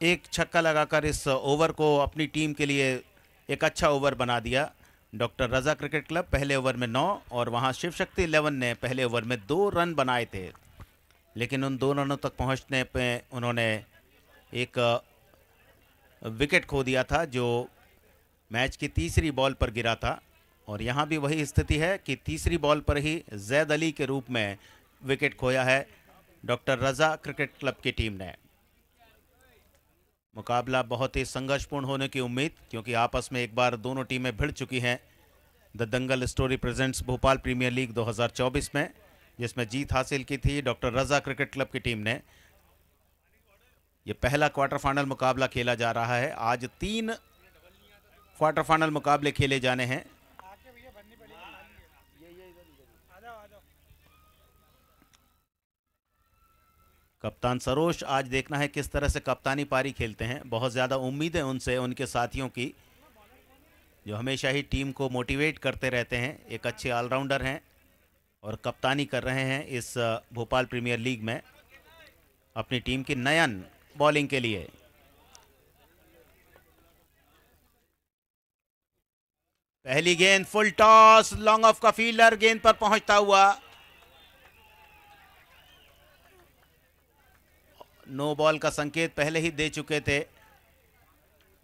A: एक छक्का लगाकर इस ओवर को अपनी टीम के लिए एक अच्छा ओवर बना दिया डॉक्टर रजा क्रिकेट क्लब पहले ओवर में नौ और वहां शिव शक्ति इलेवन ने पहले ओवर में दो रन बनाए थे लेकिन उन दो रनों तक पहुंचने पे उन्होंने एक विकेट खो दिया था जो मैच की तीसरी बॉल पर गिरा था और यहाँ भी वही स्थिति है कि तीसरी बॉल पर ही जैद अली के रूप में विकेट खोया है डॉक्टर रजा क्रिकेट क्लब की टीम ने मुकाबला बहुत ही संघर्षपूर्ण होने की उम्मीद क्योंकि आपस में एक बार दोनों टीमें भिड़ चुकी हैं the Dangal story presents Bhopal premier league 2024 में जिसमें जीत हासिल की थी डॉक्टर रजा क्रिकेट क्लब की टीम ने यह पहला क्वार्टर फाइनल मुकाबला खेला जा रहा है आज तीन क्वार्टर फाइनल मुकाबले खेले जाने हैं कप्तान सरोज आज देखना है किस तरह से कप्तानी पारी खेलते हैं बहुत ज़्यादा उम्मीदें उनसे उनके साथियों की जो हमेशा ही टीम को मोटिवेट करते रहते हैं एक अच्छे ऑलराउंडर हैं और कप्तानी कर रहे हैं इस भोपाल प्रीमियर लीग में अपनी टीम की नयन बॉलिंग के लिए पहली गेंद फुल टॉस लॉन्ग ऑफ का फील्डर गेंद पर पहुंचता हुआ नो बॉल का संकेत पहले ही दे चुके थे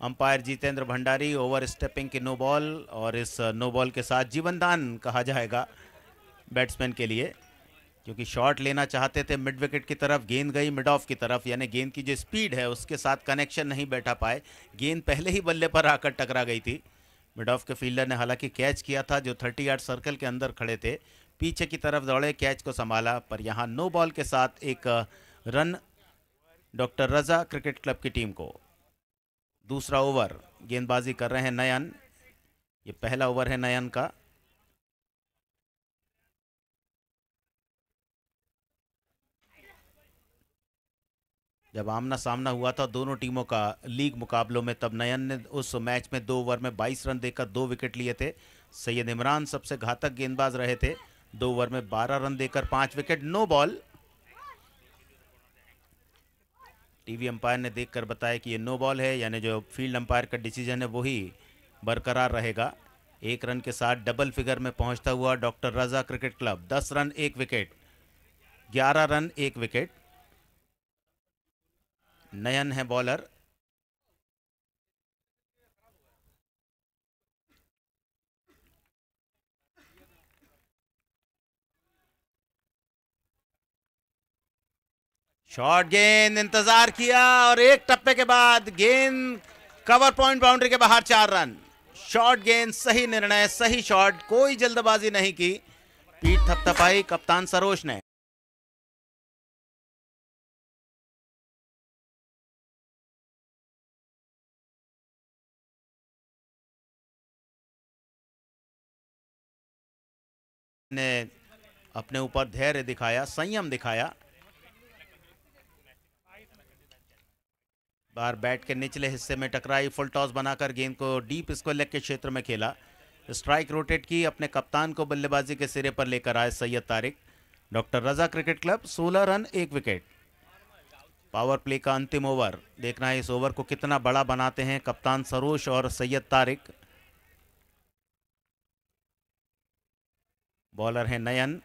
A: umpire Jitendra Bhandari over stepping की नो बॉल और इस नो बॉल के साथ जीवनदान कहा जाएगा बैट्समैन के लिए क्योंकि शॉट लेना चाहते थे मिड विकेट की तरफ गेंद गई मिड ऑफ की तरफ यानी गेंद की जो स्पीड है उसके साथ कनेक्शन नहीं बैठा पाए गेंद पहले ही बल्ले पर आकर टकरा गई थी मिड ऑफ के फील्डर ने हालांकि कैच किया था जो थर्टी यार्ड सर्कल के अंदर खड़े थे पीछे की तरफ दौड़े कैच को संभाला पर यहाँ नो बॉल के साथ एक run doctor Raza cricket club की टीम को दूसरा ओवर गेंदबाजी कर रहे हैं नयन ये पहला ओवर है नयन का जब आमना सामना हुआ था दोनों टीमों का लीग मुकाबलों में तब नयन ने उस मैच में दो ओवर में 22 रन देकर दो विकेट लिए थे सैयद इमरान सबसे घातक गेंदबाज रहे थे दो ओवर में 12 रन देकर पांच wicket no ball TV umpire ने देखकर बताया कि ये नो बॉल है यानी जो फील्ड अंपायर का डिसीजन है वही बरकरार रहेगा एक रन के साथ डबल फिगर में पहुंचता हुआ डॉक्टर रजा क्रिकेट क्लब दस रन एक विकेट ग्यारह रन एक विकेट नयन है बॉलर शॉर्ट गेंद इंतजार किया और एक टप्पे के बाद गेंद कवर पॉइंट बाउंड्री के बाहर चार रन शॉर्ट गेंद सही निर्णय सही शॉट कोई जल्दबाजी नहीं की पीठ थपथपाई कप्तान सरोज ने ने अपने ऊपर धैर्य दिखाया संयम दिखाया बार बैट के निचले हिस्से में टकराई फुल टॉस बनाकर गेंद को डीप स्कोर लेग के क्षेत्र में खेला स्ट्राइक रोटेट की अपने कप्तान को बल्लेबाजी के सिरे पर लेकर आए Syed Tariq doctor Raza cricket club 16 run एक विकेट पावर प्ले का अंतिम ओवर देखना है इस ओवर को कितना बड़ा बनाते हैं कप्तान सरोश और सैयद तारिक बॉलर हैं नयन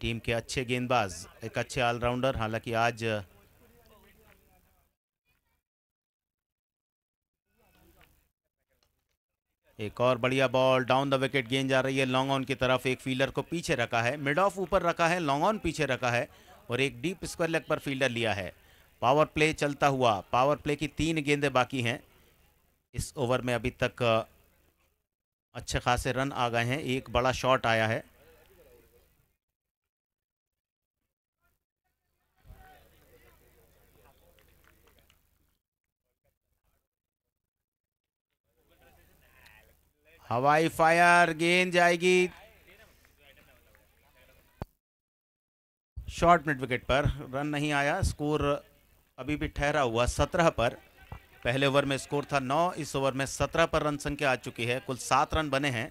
A: टीम के अच्छे गेंदबाज एक अच्छे ऑलराउंडर हालांकि आज एक और बढ़िया बॉल डाउन द विकेट गेंद जा रही है लॉन्ग ऑन की तरफ एक फील्डर को पीछे रखा है मिड ऑफ ऊपर रखा है लॉन्ग ऑन पीछे रखा है और एक डीप स्क्वायर लेग पर फील्डर लिया है पावर प्ले चलता हुआ पावर प्ले की तीन गेंदें बाकी हैं इस ओवर में अभी तक अच्छे खासे रन आ गए हैं एक बड़ा शॉट आया है हवाई फायर गेंद जाएगी शॉर्ट मिड विकेट पर रन नहीं आया स्कोर अभी भी ठहरा हुआ सत्रह पर पहले ओवर में स्कोर था नौ इस ओवर में सत्रह पर रन संख्या आ चुकी है कुल सात रन बने हैं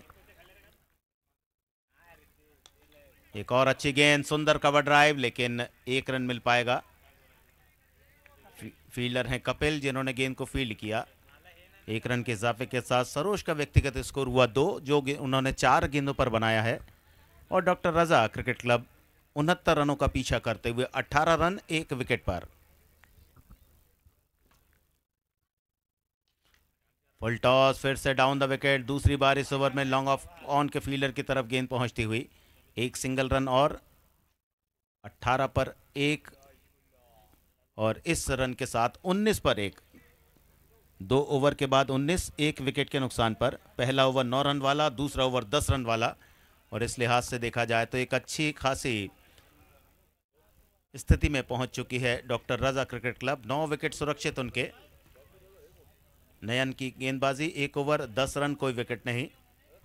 A: एक और अच्छी गेंद सुंदर कवर ड्राइव लेकिन एक रन मिल पाएगा फील्डर हैं कपिल जिन्होंने गेंद को फील्ड किया एक रन के इजाफे के साथ सरोज का व्यक्तिगत स्कोर हुआ दो जो उन्होंने चार गेंदों पर बनाया है और डॉक्टर रजा क्रिकेट क्लब उनहत्तर रनों का पीछा करते हुए 18 रन एक विकेट पर फुल टॉस फिर से डाउन द विकेट दूसरी बार इस ओवर में लॉन्ग ऑफ ऑन के फील्डर की तरफ गेंद पहुंचती हुई एक सिंगल रन और 18 पर एक और इस रन के साथ 19 पर एक दो ओवर के बाद 19 एक विकेट के नुकसान पर पहला ओवर नौ रन वाला दूसरा ओवर दस रन वाला और इस लिहाज से देखा जाए तो एक अच्छी खासी स्थिति में पहुंच चुकी है डॉक्टर रजा क्रिकेट क्लब नौ विकेट सुरक्षित उनके नयन की गेंदबाजी एक ओवर दस रन कोई विकेट नहीं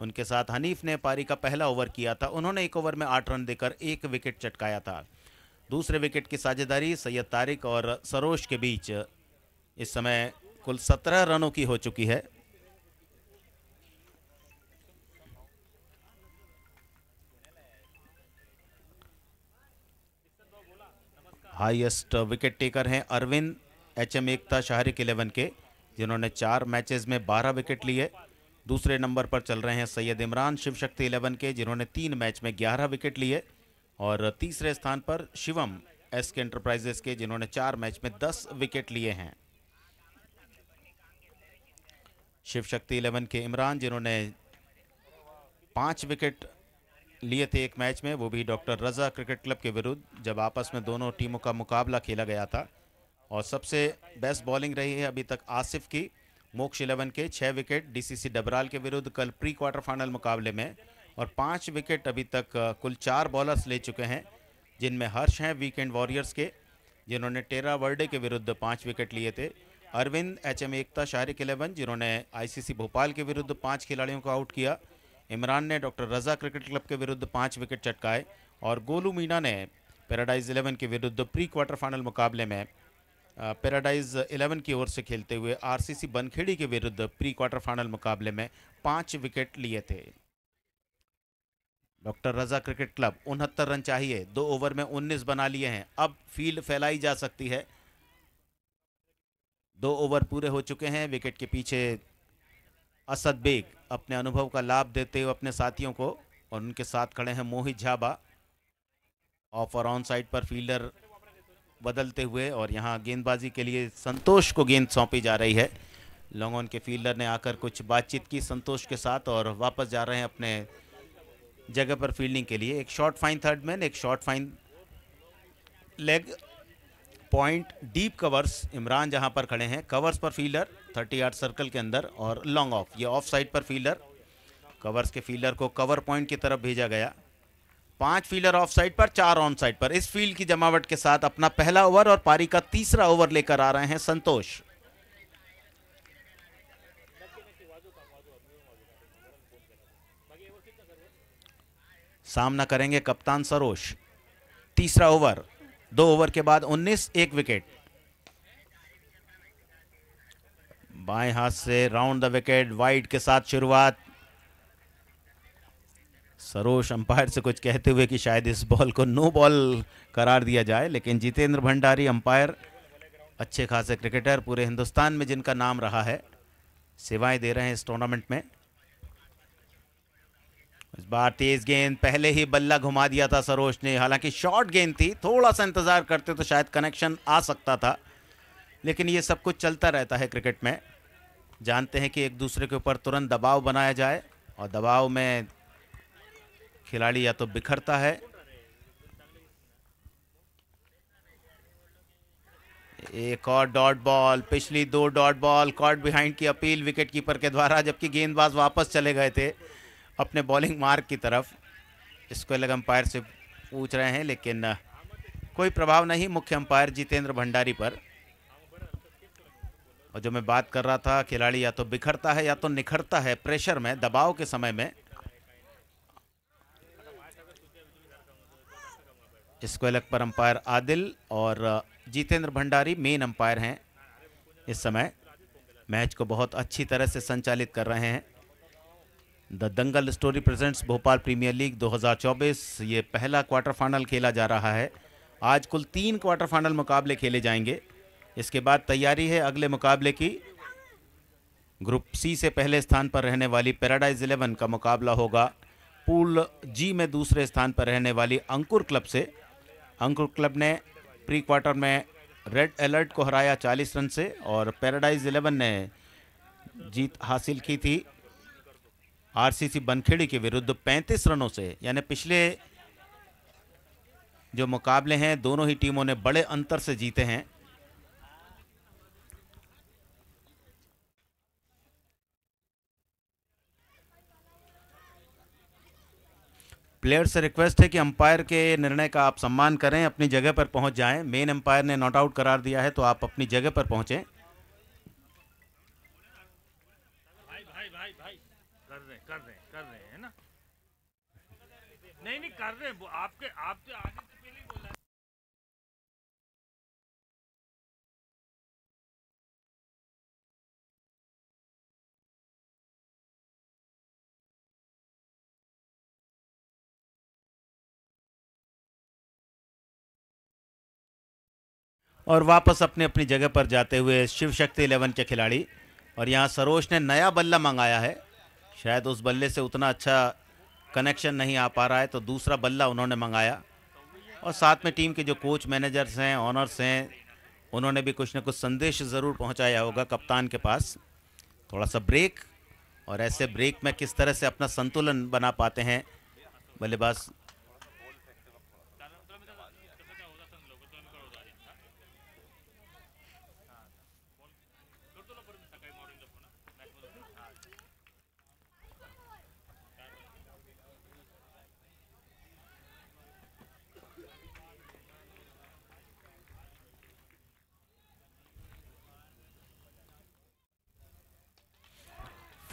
A: उनके साथ हनीफ ने पारी का पहला ओवर किया था उन्होंने एक ओवर में आठ रन देकर एक विकेट चटकाया था दूसरे विकेट की साझेदारी सैयद तारिक और सरोज के बीच इस समय कुल सत्रह रनों की हो चुकी है हाईएस्ट विकेट टेकर हैं Arvind H M Ekta Shahrik eleven के जिन्होंने चार मैचेस में बारह विकेट लिए दूसरे नंबर पर चल रहे हैं सैयद इमरान शिव शक्ति इलेवन के जिन्होंने तीन मैच में ग्यारह विकेट लिए और तीसरे स्थान पर शिवम एस के एंटरप्राइजेस के जिन्होंने चार मैच में दस विकेट लिए हैं शिव शक्ति इलेवन के इमरान जिन्होंने पाँच विकेट लिए थे एक मैच में वो भी डॉक्टर रज़ा क्रिकेट क्लब के विरुद्ध जब आपस में दोनों टीमों का मुकाबला खेला गया था और सबसे बेस्ट बॉलिंग रही है अभी तक आसिफ की मोक्ष इलेवन के छः विकेट डीसीसी डबराल के विरुद्ध कल प्री क्वार्टर फाइनल मुकाबले में और पाँच विकेट अभी तक कुल चार बॉलर्स ले चुके हैं जिनमें हर्ष हैं वीकेंड वॉरियर्स के जिन्होंने टेरा वर्डे के विरुद्ध पाँच विकेट लिए थे Arvind H M Ekta Sharik eleven जिन्होंने आईसीसी भोपाल के विरुद्ध पांच खिलाड़ियों को आउट किया इमरान ने डॉक्टर रजा क्रिकेट क्लब के विरुद्ध पांच विकेट चटकाए और गोलू मीना ने पैराडाइज इलेवन के विरुद्ध प्री क्वार्टर फाइनल मुकाबले में पैराडाइज इलेवन की ओर से खेलते हुए आर बनखेड़ी के विरुद्ध प्री क्वार्टर फाइनल मुकाबले में पाँच विकेट लिए थे डॉक्टर रजा क्रिकेट क्लब उनहत्तर रन चाहिए दो ओवर में 19 बना लिए हैं अब फील्ड फैलाई जा सकती है दो ओवर पूरे हो चुके हैं विकेट के पीछे असद बेग अपने अनुभव का लाभ देते हुए अपने साथियों को और उनके साथ खड़े हैं मोहित झाबा ऑफ और ऑन साइड पर फील्डर बदलते हुए और यहाँ गेंदबाजी के लिए संतोष को गेंद सौंपी जा रही है लॉन्ग ऑन के फील्डर ने आकर कुछ बातचीत की संतोष के साथ और वापस जा रहे हैं अपने जगह पर फील्डिंग के लिए एक शॉर्ट फाइन थर्ड मैन एक short fine leg point deep covers Imran जहां पर खड़े हैं कवर्स पर फील्डर 30 आठ सर्कल के अंदर और लॉन्ग ऑफ ये ऑफ साइड पर फील्डर कवर्स के फील्डर को कवर पॉइंट की तरफ भेजा गया पांच फील्डर ऑफ साइड पर चार ऑन साइड पर इस फील्ड की जमावट के साथ अपना पहला ओवर और पारी का तीसरा ओवर लेकर आ रहे हैं संतोष सामना करेंगे कप्तान सरोश तीसरा ओवर दो ओवर के बाद 19 एक विकेट बाएं हाथ से राउंड द विकेट वाइड के साथ शुरुआत सरोश अंपायर से कुछ कहते हुए कि शायद इस बॉल को नो बॉल करार दिया जाए लेकिन जितेंद्र भंडारी अंपायर अच्छे खासे क्रिकेटर पूरे हिंदुस्तान में जिनका नाम रहा है सेवाएं दे रहे हैं इस टूर्नामेंट में इस बार तेज गेंद पहले ही बल्ला घुमा दिया था सरोज ने हालांकि शॉर्ट गेंद थी थोड़ा सा इंतज़ार करते तो शायद कनेक्शन आ सकता था लेकिन ये सब कुछ चलता रहता है क्रिकेट में जानते हैं कि एक दूसरे के ऊपर तुरंत दबाव बनाया जाए और दबाव में खिलाड़ी या तो बिखरता है एक और डॉट बॉल पिछली दो डॉट बॉल कॉट बिहाइंड की अपील विकेटकीपर के द्वारा जबकि गेंदबाज वापस चले गए थे अपने बॉलिंग मार्ग की तरफ इसको अलग अंपायर से पूछ रहे हैं लेकिन कोई प्रभाव नहीं मुख्य अंपायर जितेंद्र भंडारी पर और जो मैं बात कर रहा था खिलाड़ी या तो बिखरता है या तो निखरता है प्रेशर में दबाव के समय में इसको अलग पर अंपायर आदिल और जितेंद्र भंडारी मेन अंपायर हैं इस समय मैच को बहुत अच्छी तरह से संचालित कर रहे हैं the Dangal story presents Bhopal premier league 2024 ये पहला क्वार्टर फाइनल खेला जा रहा है आज कुल तीन क्वार्टर फाइनल मुकाबले खेले जाएंगे इसके बाद तैयारी है अगले मुकाबले की ग्रुप सी से पहले स्थान पर रहने वाली पैराडाइज इलेवन का मुकाबला होगा पूल जी में दूसरे स्थान पर रहने वाली अंकुर क्लब से अंकुर क्लब ने प्री क्वार्टर में रेड अलर्ट को हराया 40 रन से और पैराडाइज इलेवन ने जीत हासिल की थी आरसीसी बनखेड़ी के विरुद्ध 35 रनों से यानी पिछले जो मुकाबले हैं दोनों ही टीमों ने बड़े अंतर से जीते हैं प्लेयर से रिक्वेस्ट है कि अंपायर के निर्णय का आप सम्मान करें अपनी जगह पर पहुंच जाएं मेन अंपायर ने नॉट आउट करार दिया है तो आप अपनी जगह पर पहुंचें आप तो आने से पहले और वापस अपने अपनी जगह पर जाते हुए शिव शक्ति इलेवन के खिलाड़ी और यहाँ सरोज ने नया बल्ला मंगाया है शायद उस बल्ले से उतना अच्छा कनेक्शन नहीं आ पा रहा है तो दूसरा बल्ला उन्होंने मंगाया और साथ में टीम के जो कोच मैनेजर्स हैं ऑनर्स हैं उन्होंने भी कुछ ना कुछ संदेश ज़रूर पहुंचाया होगा कप्तान के पास थोड़ा सा ब्रेक और ऐसे ब्रेक में किस तरह से अपना संतुलन बना पाते हैं बल्लेबाज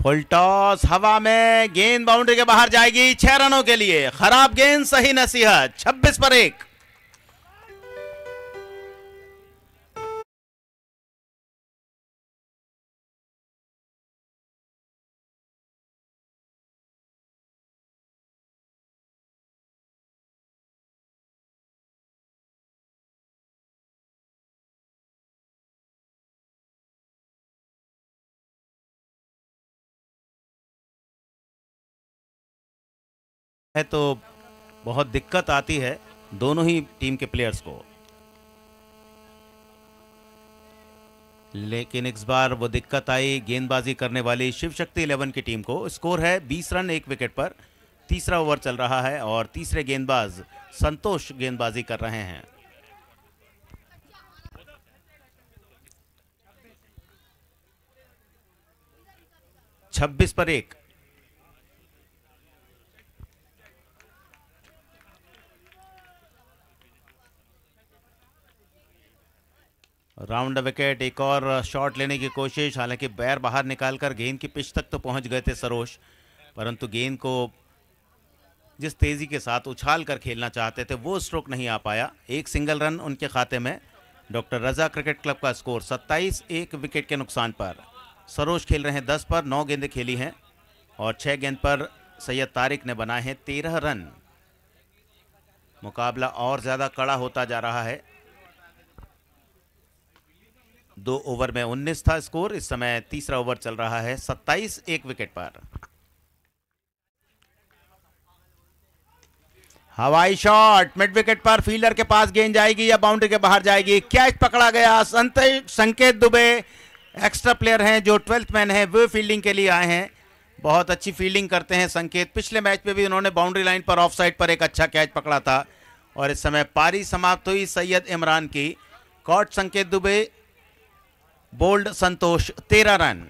A: फुल टॉस हवा में गेंद बाउंड्री के बाहर जाएगी छह रनों के लिए खराब गेंद सही नसीहत 26 पर एक है तो बहुत दिक्कत आती है दोनों ही टीम के प्लेयर्स को लेकिन इस बार वो दिक्कत आई गेंदबाजी करने वाली शिवशक्ति शक्ति इलेवन की टीम को स्कोर है 20 रन एक विकेट पर तीसरा ओवर चल रहा है और तीसरे गेंदबाज संतोष गेंदबाजी कर रहे हैं छब्बीस पर एक राउंड विकेट एक और शॉट लेने की कोशिश हालांकि बैर बाहर निकालकर गेंद की पिच तक तो पहुंच गए थे सरोज परंतु गेंद को जिस तेज़ी के साथ उछाल कर खेलना चाहते थे वो स्ट्रोक नहीं आ पाया एक सिंगल रन उनके खाते में डॉक्टर रजा क्रिकेट क्लब का स्कोर 27 एक विकेट के नुकसान पर सरोज खेल रहे हैं 10 पर 9 गेंदें खेली हैं और 6 गेंद पर सैयद तारिक ने बनाए हैं 13 रन मुकाबला और ज़्यादा कड़ा होता जा रहा है दो ओवर में उन्नीस था स्कोर इस समय तीसरा ओवर चल रहा है सत्ताईस एक विकेट पर हवाई शॉट मिड विकेट पर फील्डर के पास गेंद जाएगी या बाउंड्री के बाहर जाएगी कैच पकड़ा गया संत संकेत दुबे एक्स्ट्रा प्लेयर हैं जो ट्वेल्थ मैन हैं वे फील्डिंग के लिए आए हैं बहुत अच्छी फील्डिंग करते हैं संकेत पिछले मैच में भी उन्होंने बाउंड्री लाइन पर ऑफ साइड पर एक अच्छा कैच पकड़ा था और इस समय पारी समाप्त हुई सैयद इमरान की कॉट संकेत दुबे बोल्ड संतोष तेरह रन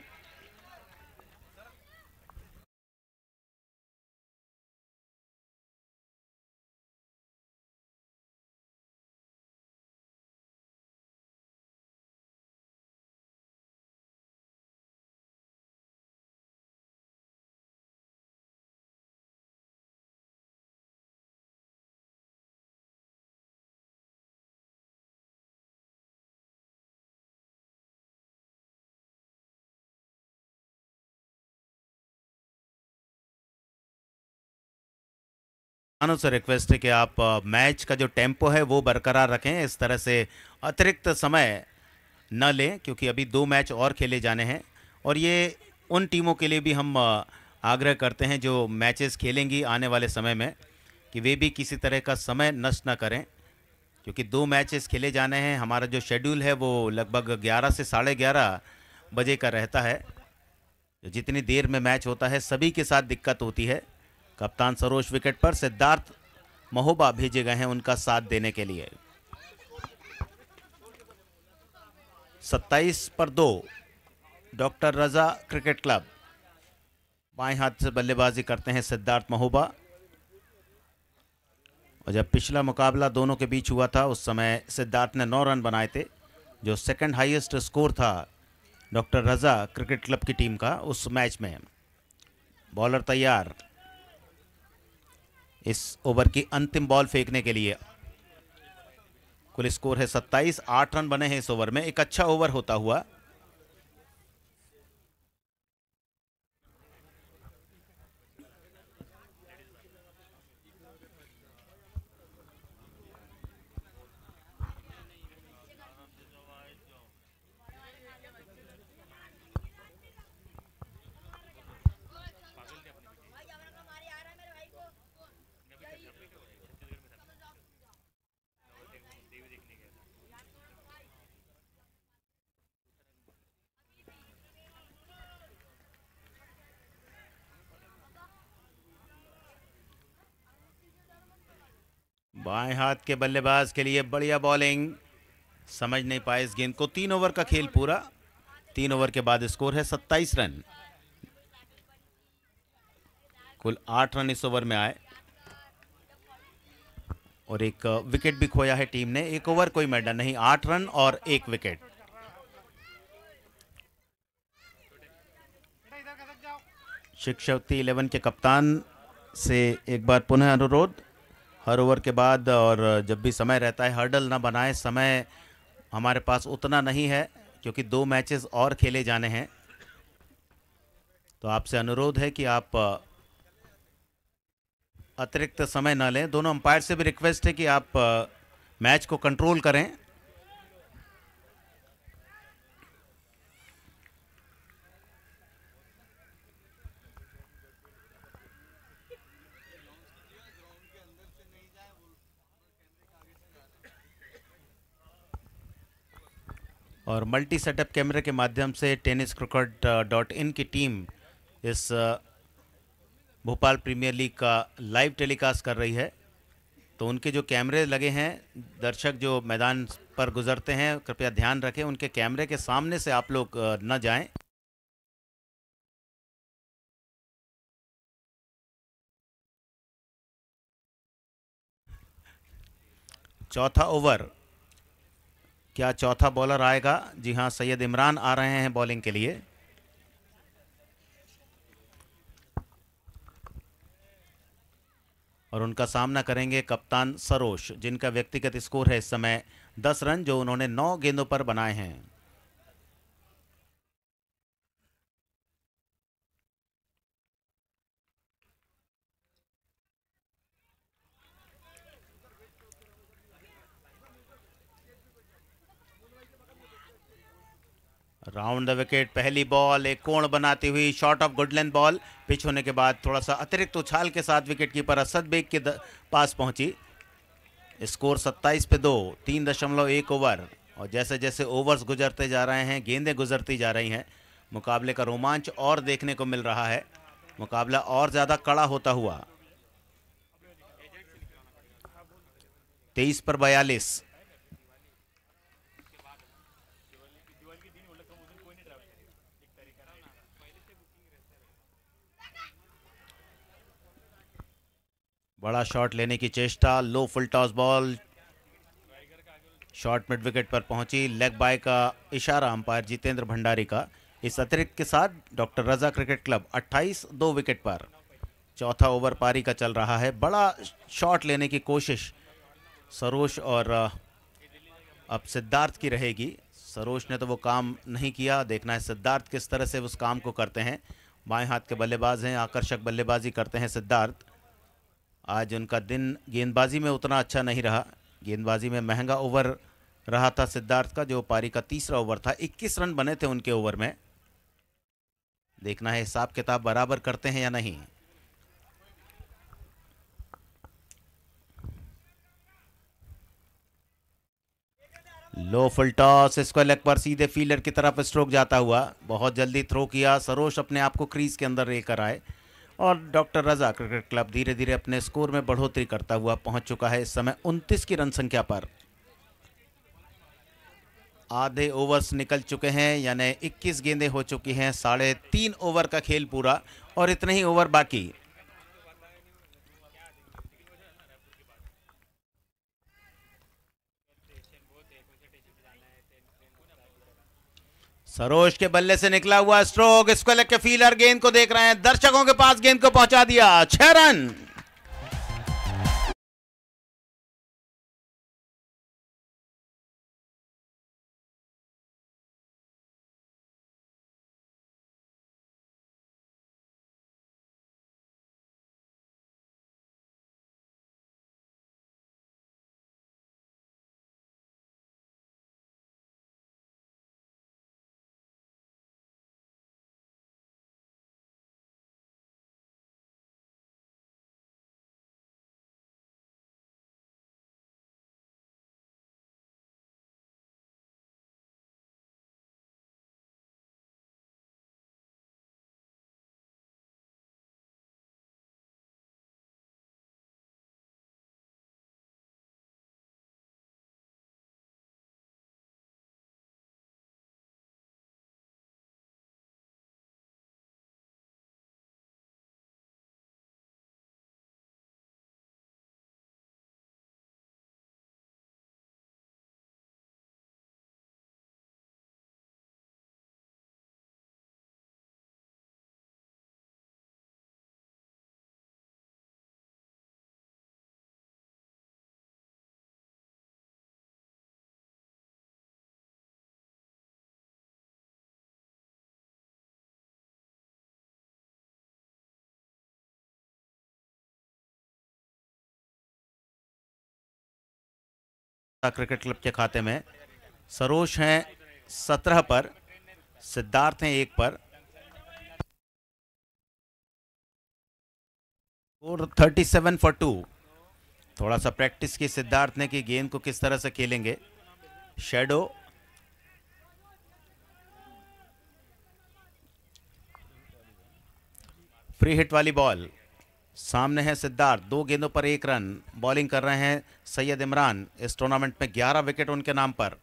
A: अनु से रिक्वेस्ट है कि आप मैच का जो टेम्पो है वो बरकरार रखें इस तरह से अतिरिक्त समय न लें क्योंकि अभी दो मैच और खेले जाने हैं और ये उन टीमों के लिए भी हम आग्रह करते हैं जो मैचेस खेलेंगी आने वाले समय में कि वे भी किसी तरह का समय नष्ट न करें क्योंकि दो मैचेस खेले जाने हैं हमारा जो शेड्यूल है वो लगभग ग्यारह से साढ़े ग्यारह बजे का रहता है जितनी देर में मैच होता है सभी के साथ दिक्कत होती है कप्तान सरोज विकेट पर सिद्धार्थ महोबा भेजे गए हैं उनका साथ देने के लिए 27 पर दो डॉक्टर रजा क्रिकेट क्लब बाएं हाथ से बल्लेबाजी करते हैं सिद्धार्थ महोबा और जब पिछला मुकाबला दोनों के बीच हुआ था उस समय सिद्धार्थ ने नौ रन बनाए थे जो सेकंड हाईएस्ट स्कोर था डॉक्टर रजा क्रिकेट क्लब की टीम का उस मैच में बॉलर तैयार इस ओवर की अंतिम बॉल फेंकने के लिए कुल स्कोर है 27 आठ रन बने हैं इस ओवर में एक अच्छा ओवर होता हुआ बाएं हाथ के बल्लेबाज के लिए बढ़िया बॉलिंग समझ नहीं पाए इस गेंद को तीन ओवर का खेल पूरा तीन ओवर के बाद स्कोर है सत्ताईस रन कुल आठ रन इस ओवर में आए और एक विकेट भी खोया है टीम ने एक ओवर कोई मैडा नहीं आठ रन और एक विकेट शिक्षक इलेवन के कप्तान से एक बार पुनः अनुरोध हर ओवर के बाद और जब भी समय रहता है हर्डल ना बनाए समय हमारे पास उतना नहीं है क्योंकि दो मैचेस और खेले जाने हैं तो आपसे अनुरोध है कि आप अतिरिक्त समय न लें दोनों अंपायर से भी रिक्वेस्ट है कि आप मैच को कंट्रोल करें और मल्टी सेटअप कैमरे के माध्यम से टेनिस क्रिकेट डॉट इन की टीम इस uh, भोपाल प्रीमियर लीग का लाइव टेलीकास्ट कर रही है तो उनके जो कैमरे लगे हैं दर्शक जो मैदान पर गुजरते हैं कृपया ध्यान रखें उनके कैमरे के सामने से आप लोग uh, न जाएं चौथा ओवर क्या चौथा बॉलर आएगा जी हाँ सैयद इमरान आ रहे हैं बॉलिंग के लिए और उनका सामना करेंगे कप्तान सरोश जिनका व्यक्तिगत स्कोर है इस समय दस रन जो उन्होंने नौ गेंदों पर बनाए हैं राउंड द विकेट पहली बॉल एक कोण बनाती हुई short of good length ball pitch होने के बाद थोड़ा सा अतिरिक्त उछाल के साथ विकेट कीपर असद बेग के पास पहुंची स्कोर 27 पे दो तीन दशमलव एक ओवर और जैसे जैसे ओवर्स गुजरते जा रहे हैं गेंदें गुजरती जा रही हैं मुकाबले का रोमांच और देखने को मिल रहा है मुकाबला और ज़्यादा कड़ा होता हुआ तेईस पर बयालीस बड़ा शॉट लेने की चेष्टा low full toss ball shot mid wicket पर पहुंची लेग बाय का इशारा अंपायर जितेंद्र भंडारी का इस अतिरिक्त के साथ डॉक्टर रजा क्रिकेट क्लब 28 दो विकेट पर चौथा ओवर पारी का चल रहा है बड़ा शॉट लेने की कोशिश सरोश और अब सिद्धार्थ की रहेगी सरोज ने तो वो काम नहीं किया देखना है सिद्धार्थ किस तरह से उस काम को करते हैं बाएं हाथ के बल्लेबाज हैं आकर्षक बल्लेबाजी करते हैं सिद्धार्थ आज उनका दिन गेंदबाजी में उतना अच्छा नहीं रहा गेंदबाजी में महंगा ओवर रहा था सिद्धार्थ का जो पारी का तीसरा ओवर था 21 रन बने थे उनके ओवर में देखना है हिसाब किताब बराबर करते हैं या नहीं लो फुल टॉस इसको लेग पर सीधे फील्डर की तरफ स्ट्रोक जाता हुआ बहुत जल्दी थ्रो किया सरोश अपने आप को क्रीज के अंदर लेकर आए और डॉक्टर रजा क्रिकेट क्लब धीरे धीरे अपने स्कोर में बढ़ोतरी करता हुआ पहुंच चुका है इस समय 29 की रन संख्या पर आधे ओवर्स निकल चुके हैं यानी 21 गेंदें हो चुकी हैं साढ़े तीन ओवर का खेल पूरा और इतने ही ओवर बाकी सरोज के बल्ले से निकला हुआ स्ट्रोक इसको लेकर फीलर गेंद को देख रहे हैं दर्शकों के पास गेंद को पहुंचा दिया छह रन क्रिकेट क्लब के खाते में सरोज हैं सत्रह पर सिद्धार्थ हैं एक पर और थर्टी सेवन फॉर टू थोड़ा सा प्रैक्टिस की सिद्धार्थ ने कि गेंद को किस तरह से खेलेंगे शेडो फ्री हिट वाली बॉल सामने है सिद्धार्थ दो गेंदों पर एक रन बॉलिंग कर रहे हैं सैयद इमरान इस टूर्नामेंट में 11 विकेट उनके नाम पर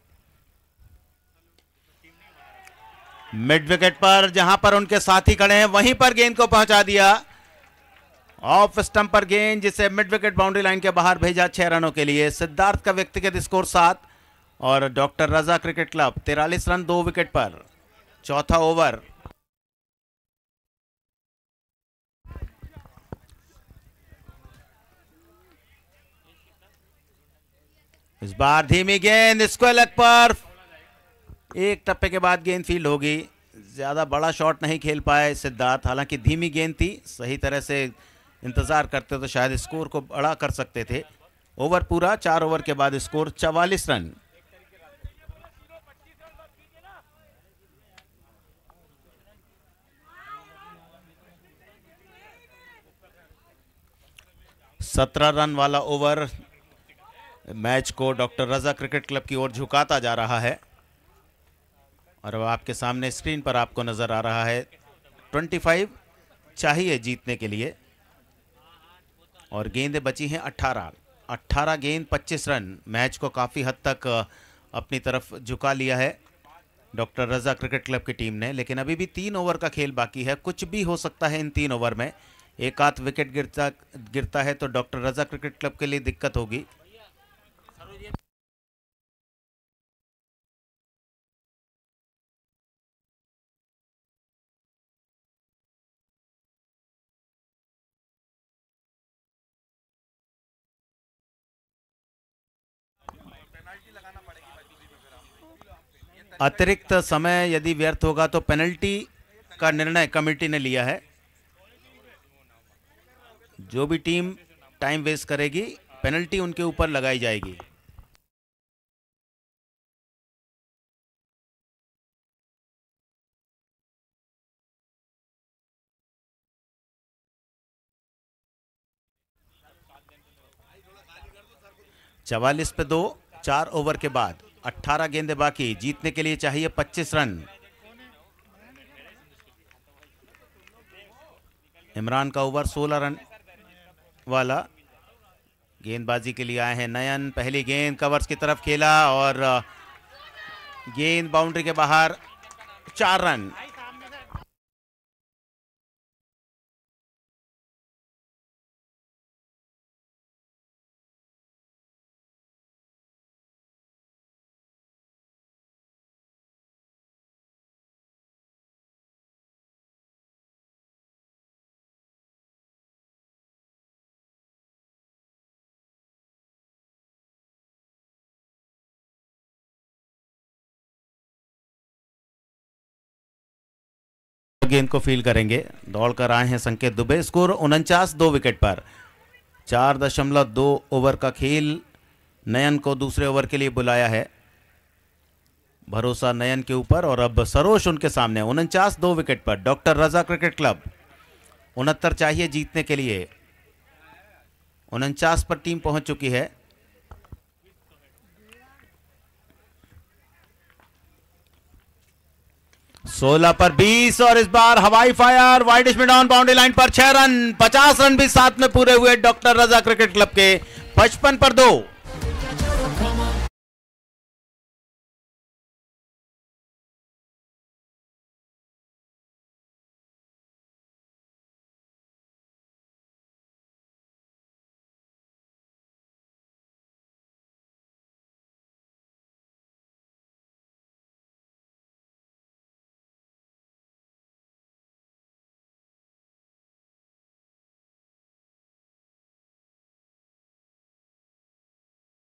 A: मिड विकेट पर जहां पर उनके साथी खड़े हैं वहीं पर गेंद को पहुंचा दिया ऑफ स्टंप पर गेंद जिसे मिड विकेट बाउंड्री लाइन के बाहर भेजा छह रनों के लिए सिद्धार्थ का व्यक्तिगत स्कोर सात और डॉक्टर रजा क्रिकेट क्लब तिरालीस रन दो विकेट पर चौथा ओवर इस बार धीमी गेंद इसको अलग पर एक टप्पे के बाद गेंद फील्ड होगी ज़्यादा बड़ा शॉट नहीं खेल पाए सिद्धार्थ हालांकि धीमी गेंद थी सही तरह से इंतज़ार करते तो शायद स्कोर को बड़ा कर सकते थे ओवर पूरा चार ओवर के बाद स्कोर चवालीस रन सत्रह रन वाला ओवर मैच को डॉक्टर रजा क्रिकेट क्लब की ओर झुकाता जा रहा है और अब आपके सामने स्क्रीन पर आपको नजर आ रहा है 25 चाहिए जीतने के लिए और गेंदें बची हैं 18 18 गेंद 25 रन मैच को काफ़ी हद तक अपनी तरफ झुका लिया है डॉक्टर रजा क्रिकेट क्लब की टीम ने लेकिन अभी भी तीन ओवर का खेल बाकी है कुछ भी हो सकता है इन तीन ओवर में एक आध विकेट गिरता गिरता है तो डॉक्टर रजा क्रिकेट क्लब के लिए दिक्कत होगी अतिरिक्त समय यदि व्यर्थ होगा तो पेनल्टी का निर्णय कमेटी ने लिया है जो भी टीम टाइम वेस्ट करेगी पेनल्टी उनके ऊपर लगाई जाएगी चवालीस पे दो चार ओवर के बाद अट्ठारह गेंदे बाकी जीतने के लिए चाहिए पच्चीस रन इमरान का ओवर सोलह रन वाला गेंदबाजी के लिए आए हैं नयन पहली गेंद कवर्स की तरफ खेला और गेंद बाउंड्री के बाहर चार रन गेंद को फील करेंगे दौड़ कर आए हैं संकेत दुबे स्कोर उनचास दो विकेट पर चार दशमलव दो ओवर का खेल नयन को दूसरे ओवर के लिए बुलाया है भरोसा नयन के ऊपर और अब सरोश उनके सामने उनचास दो विकेट पर डॉक्टर रजा क्रिकेट क्लब उनहत्तर चाहिए जीतने के लिए उनचास पर टीम पहुंच चुकी है सोलह पर बीस और इस बार हवाई फायर वाइडिश में डाउन बाउंड्री लाइन पर छह रन पचास रन भी साथ में पूरे हुए डॉक्टर रजा क्रिकेट क्लब के पचपन पर दो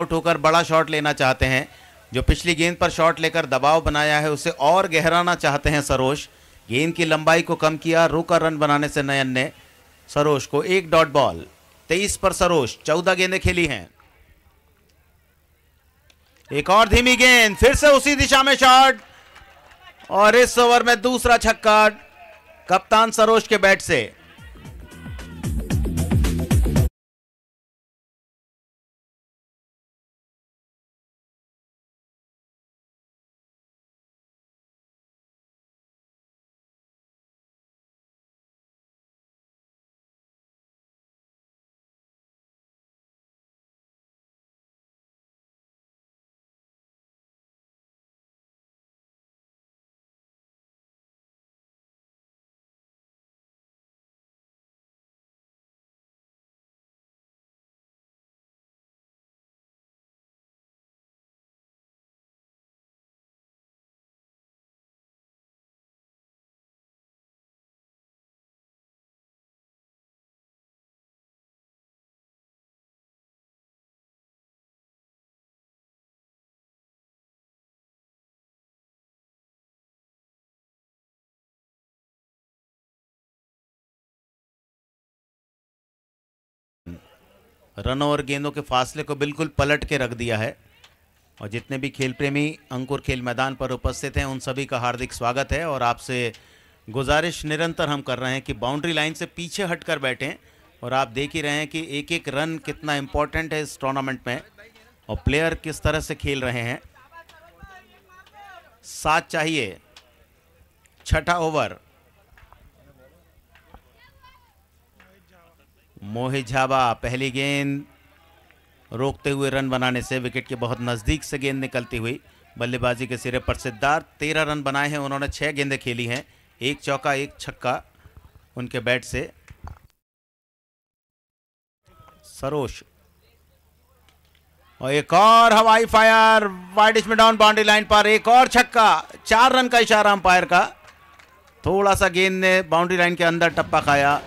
A: आउट होकर बड़ा शॉट लेना चाहते हैं जो पिछली गेंद पर शॉट लेकर दबाव बनाया है उसे और गहराना चाहते हैं सरोश गेंद की लंबाई को कम किया रोकर रन बनाने से नयन ने सरोश को एक डॉट बॉल तेईस पर सरोश चौदह गेंदें खेली हैं एक और धीमी गेंद फिर से उसी दिशा में शॉट और इस ओवर में दूसरा छक्का कप्तान सरोश के बैट से रनों और गेंदों के फासले को बिल्कुल पलट के रख दिया है और जितने भी खेल प्रेमी अंकुर खेल मैदान पर उपस्थित हैं उन सभी का हार्दिक स्वागत है और आपसे गुजारिश निरंतर हम कर रहे हैं कि बाउंड्री लाइन से पीछे हट कर बैठें और आप देख ही रहे हैं कि एक एक रन कितना इम्पोर्टेंट है इस टूर्नामेंट में और प्लेयर किस तरह से खेल रहे हैं सात चाहिए छठा ओवर मोहित झाबा पहली गेंद रोकते हुए रन बनाने से विकेट के बहुत नज़दीक से गेंद निकलती हुई बल्लेबाजी के सिरे पर सिद्धार्थ तेरह रन बनाए हैं उन्होंने छः गेंदें खेली हैं एक चौका एक छक्का उनके बैट से सरोज और एक और हवाई फायर वाइडिश में डाउन बाउंड्री लाइन पर एक और छक्का चार रन का इशारा अंपायर का थोड़ा सा गेंद ने बाउंड्री लाइन के अंदर टप्पा खाया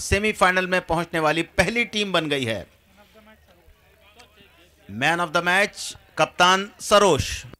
A: सेमीफाइनल में पहुंचने वाली पहली टीम बन गई है मैन ऑफ द मैच कप्तान सरोश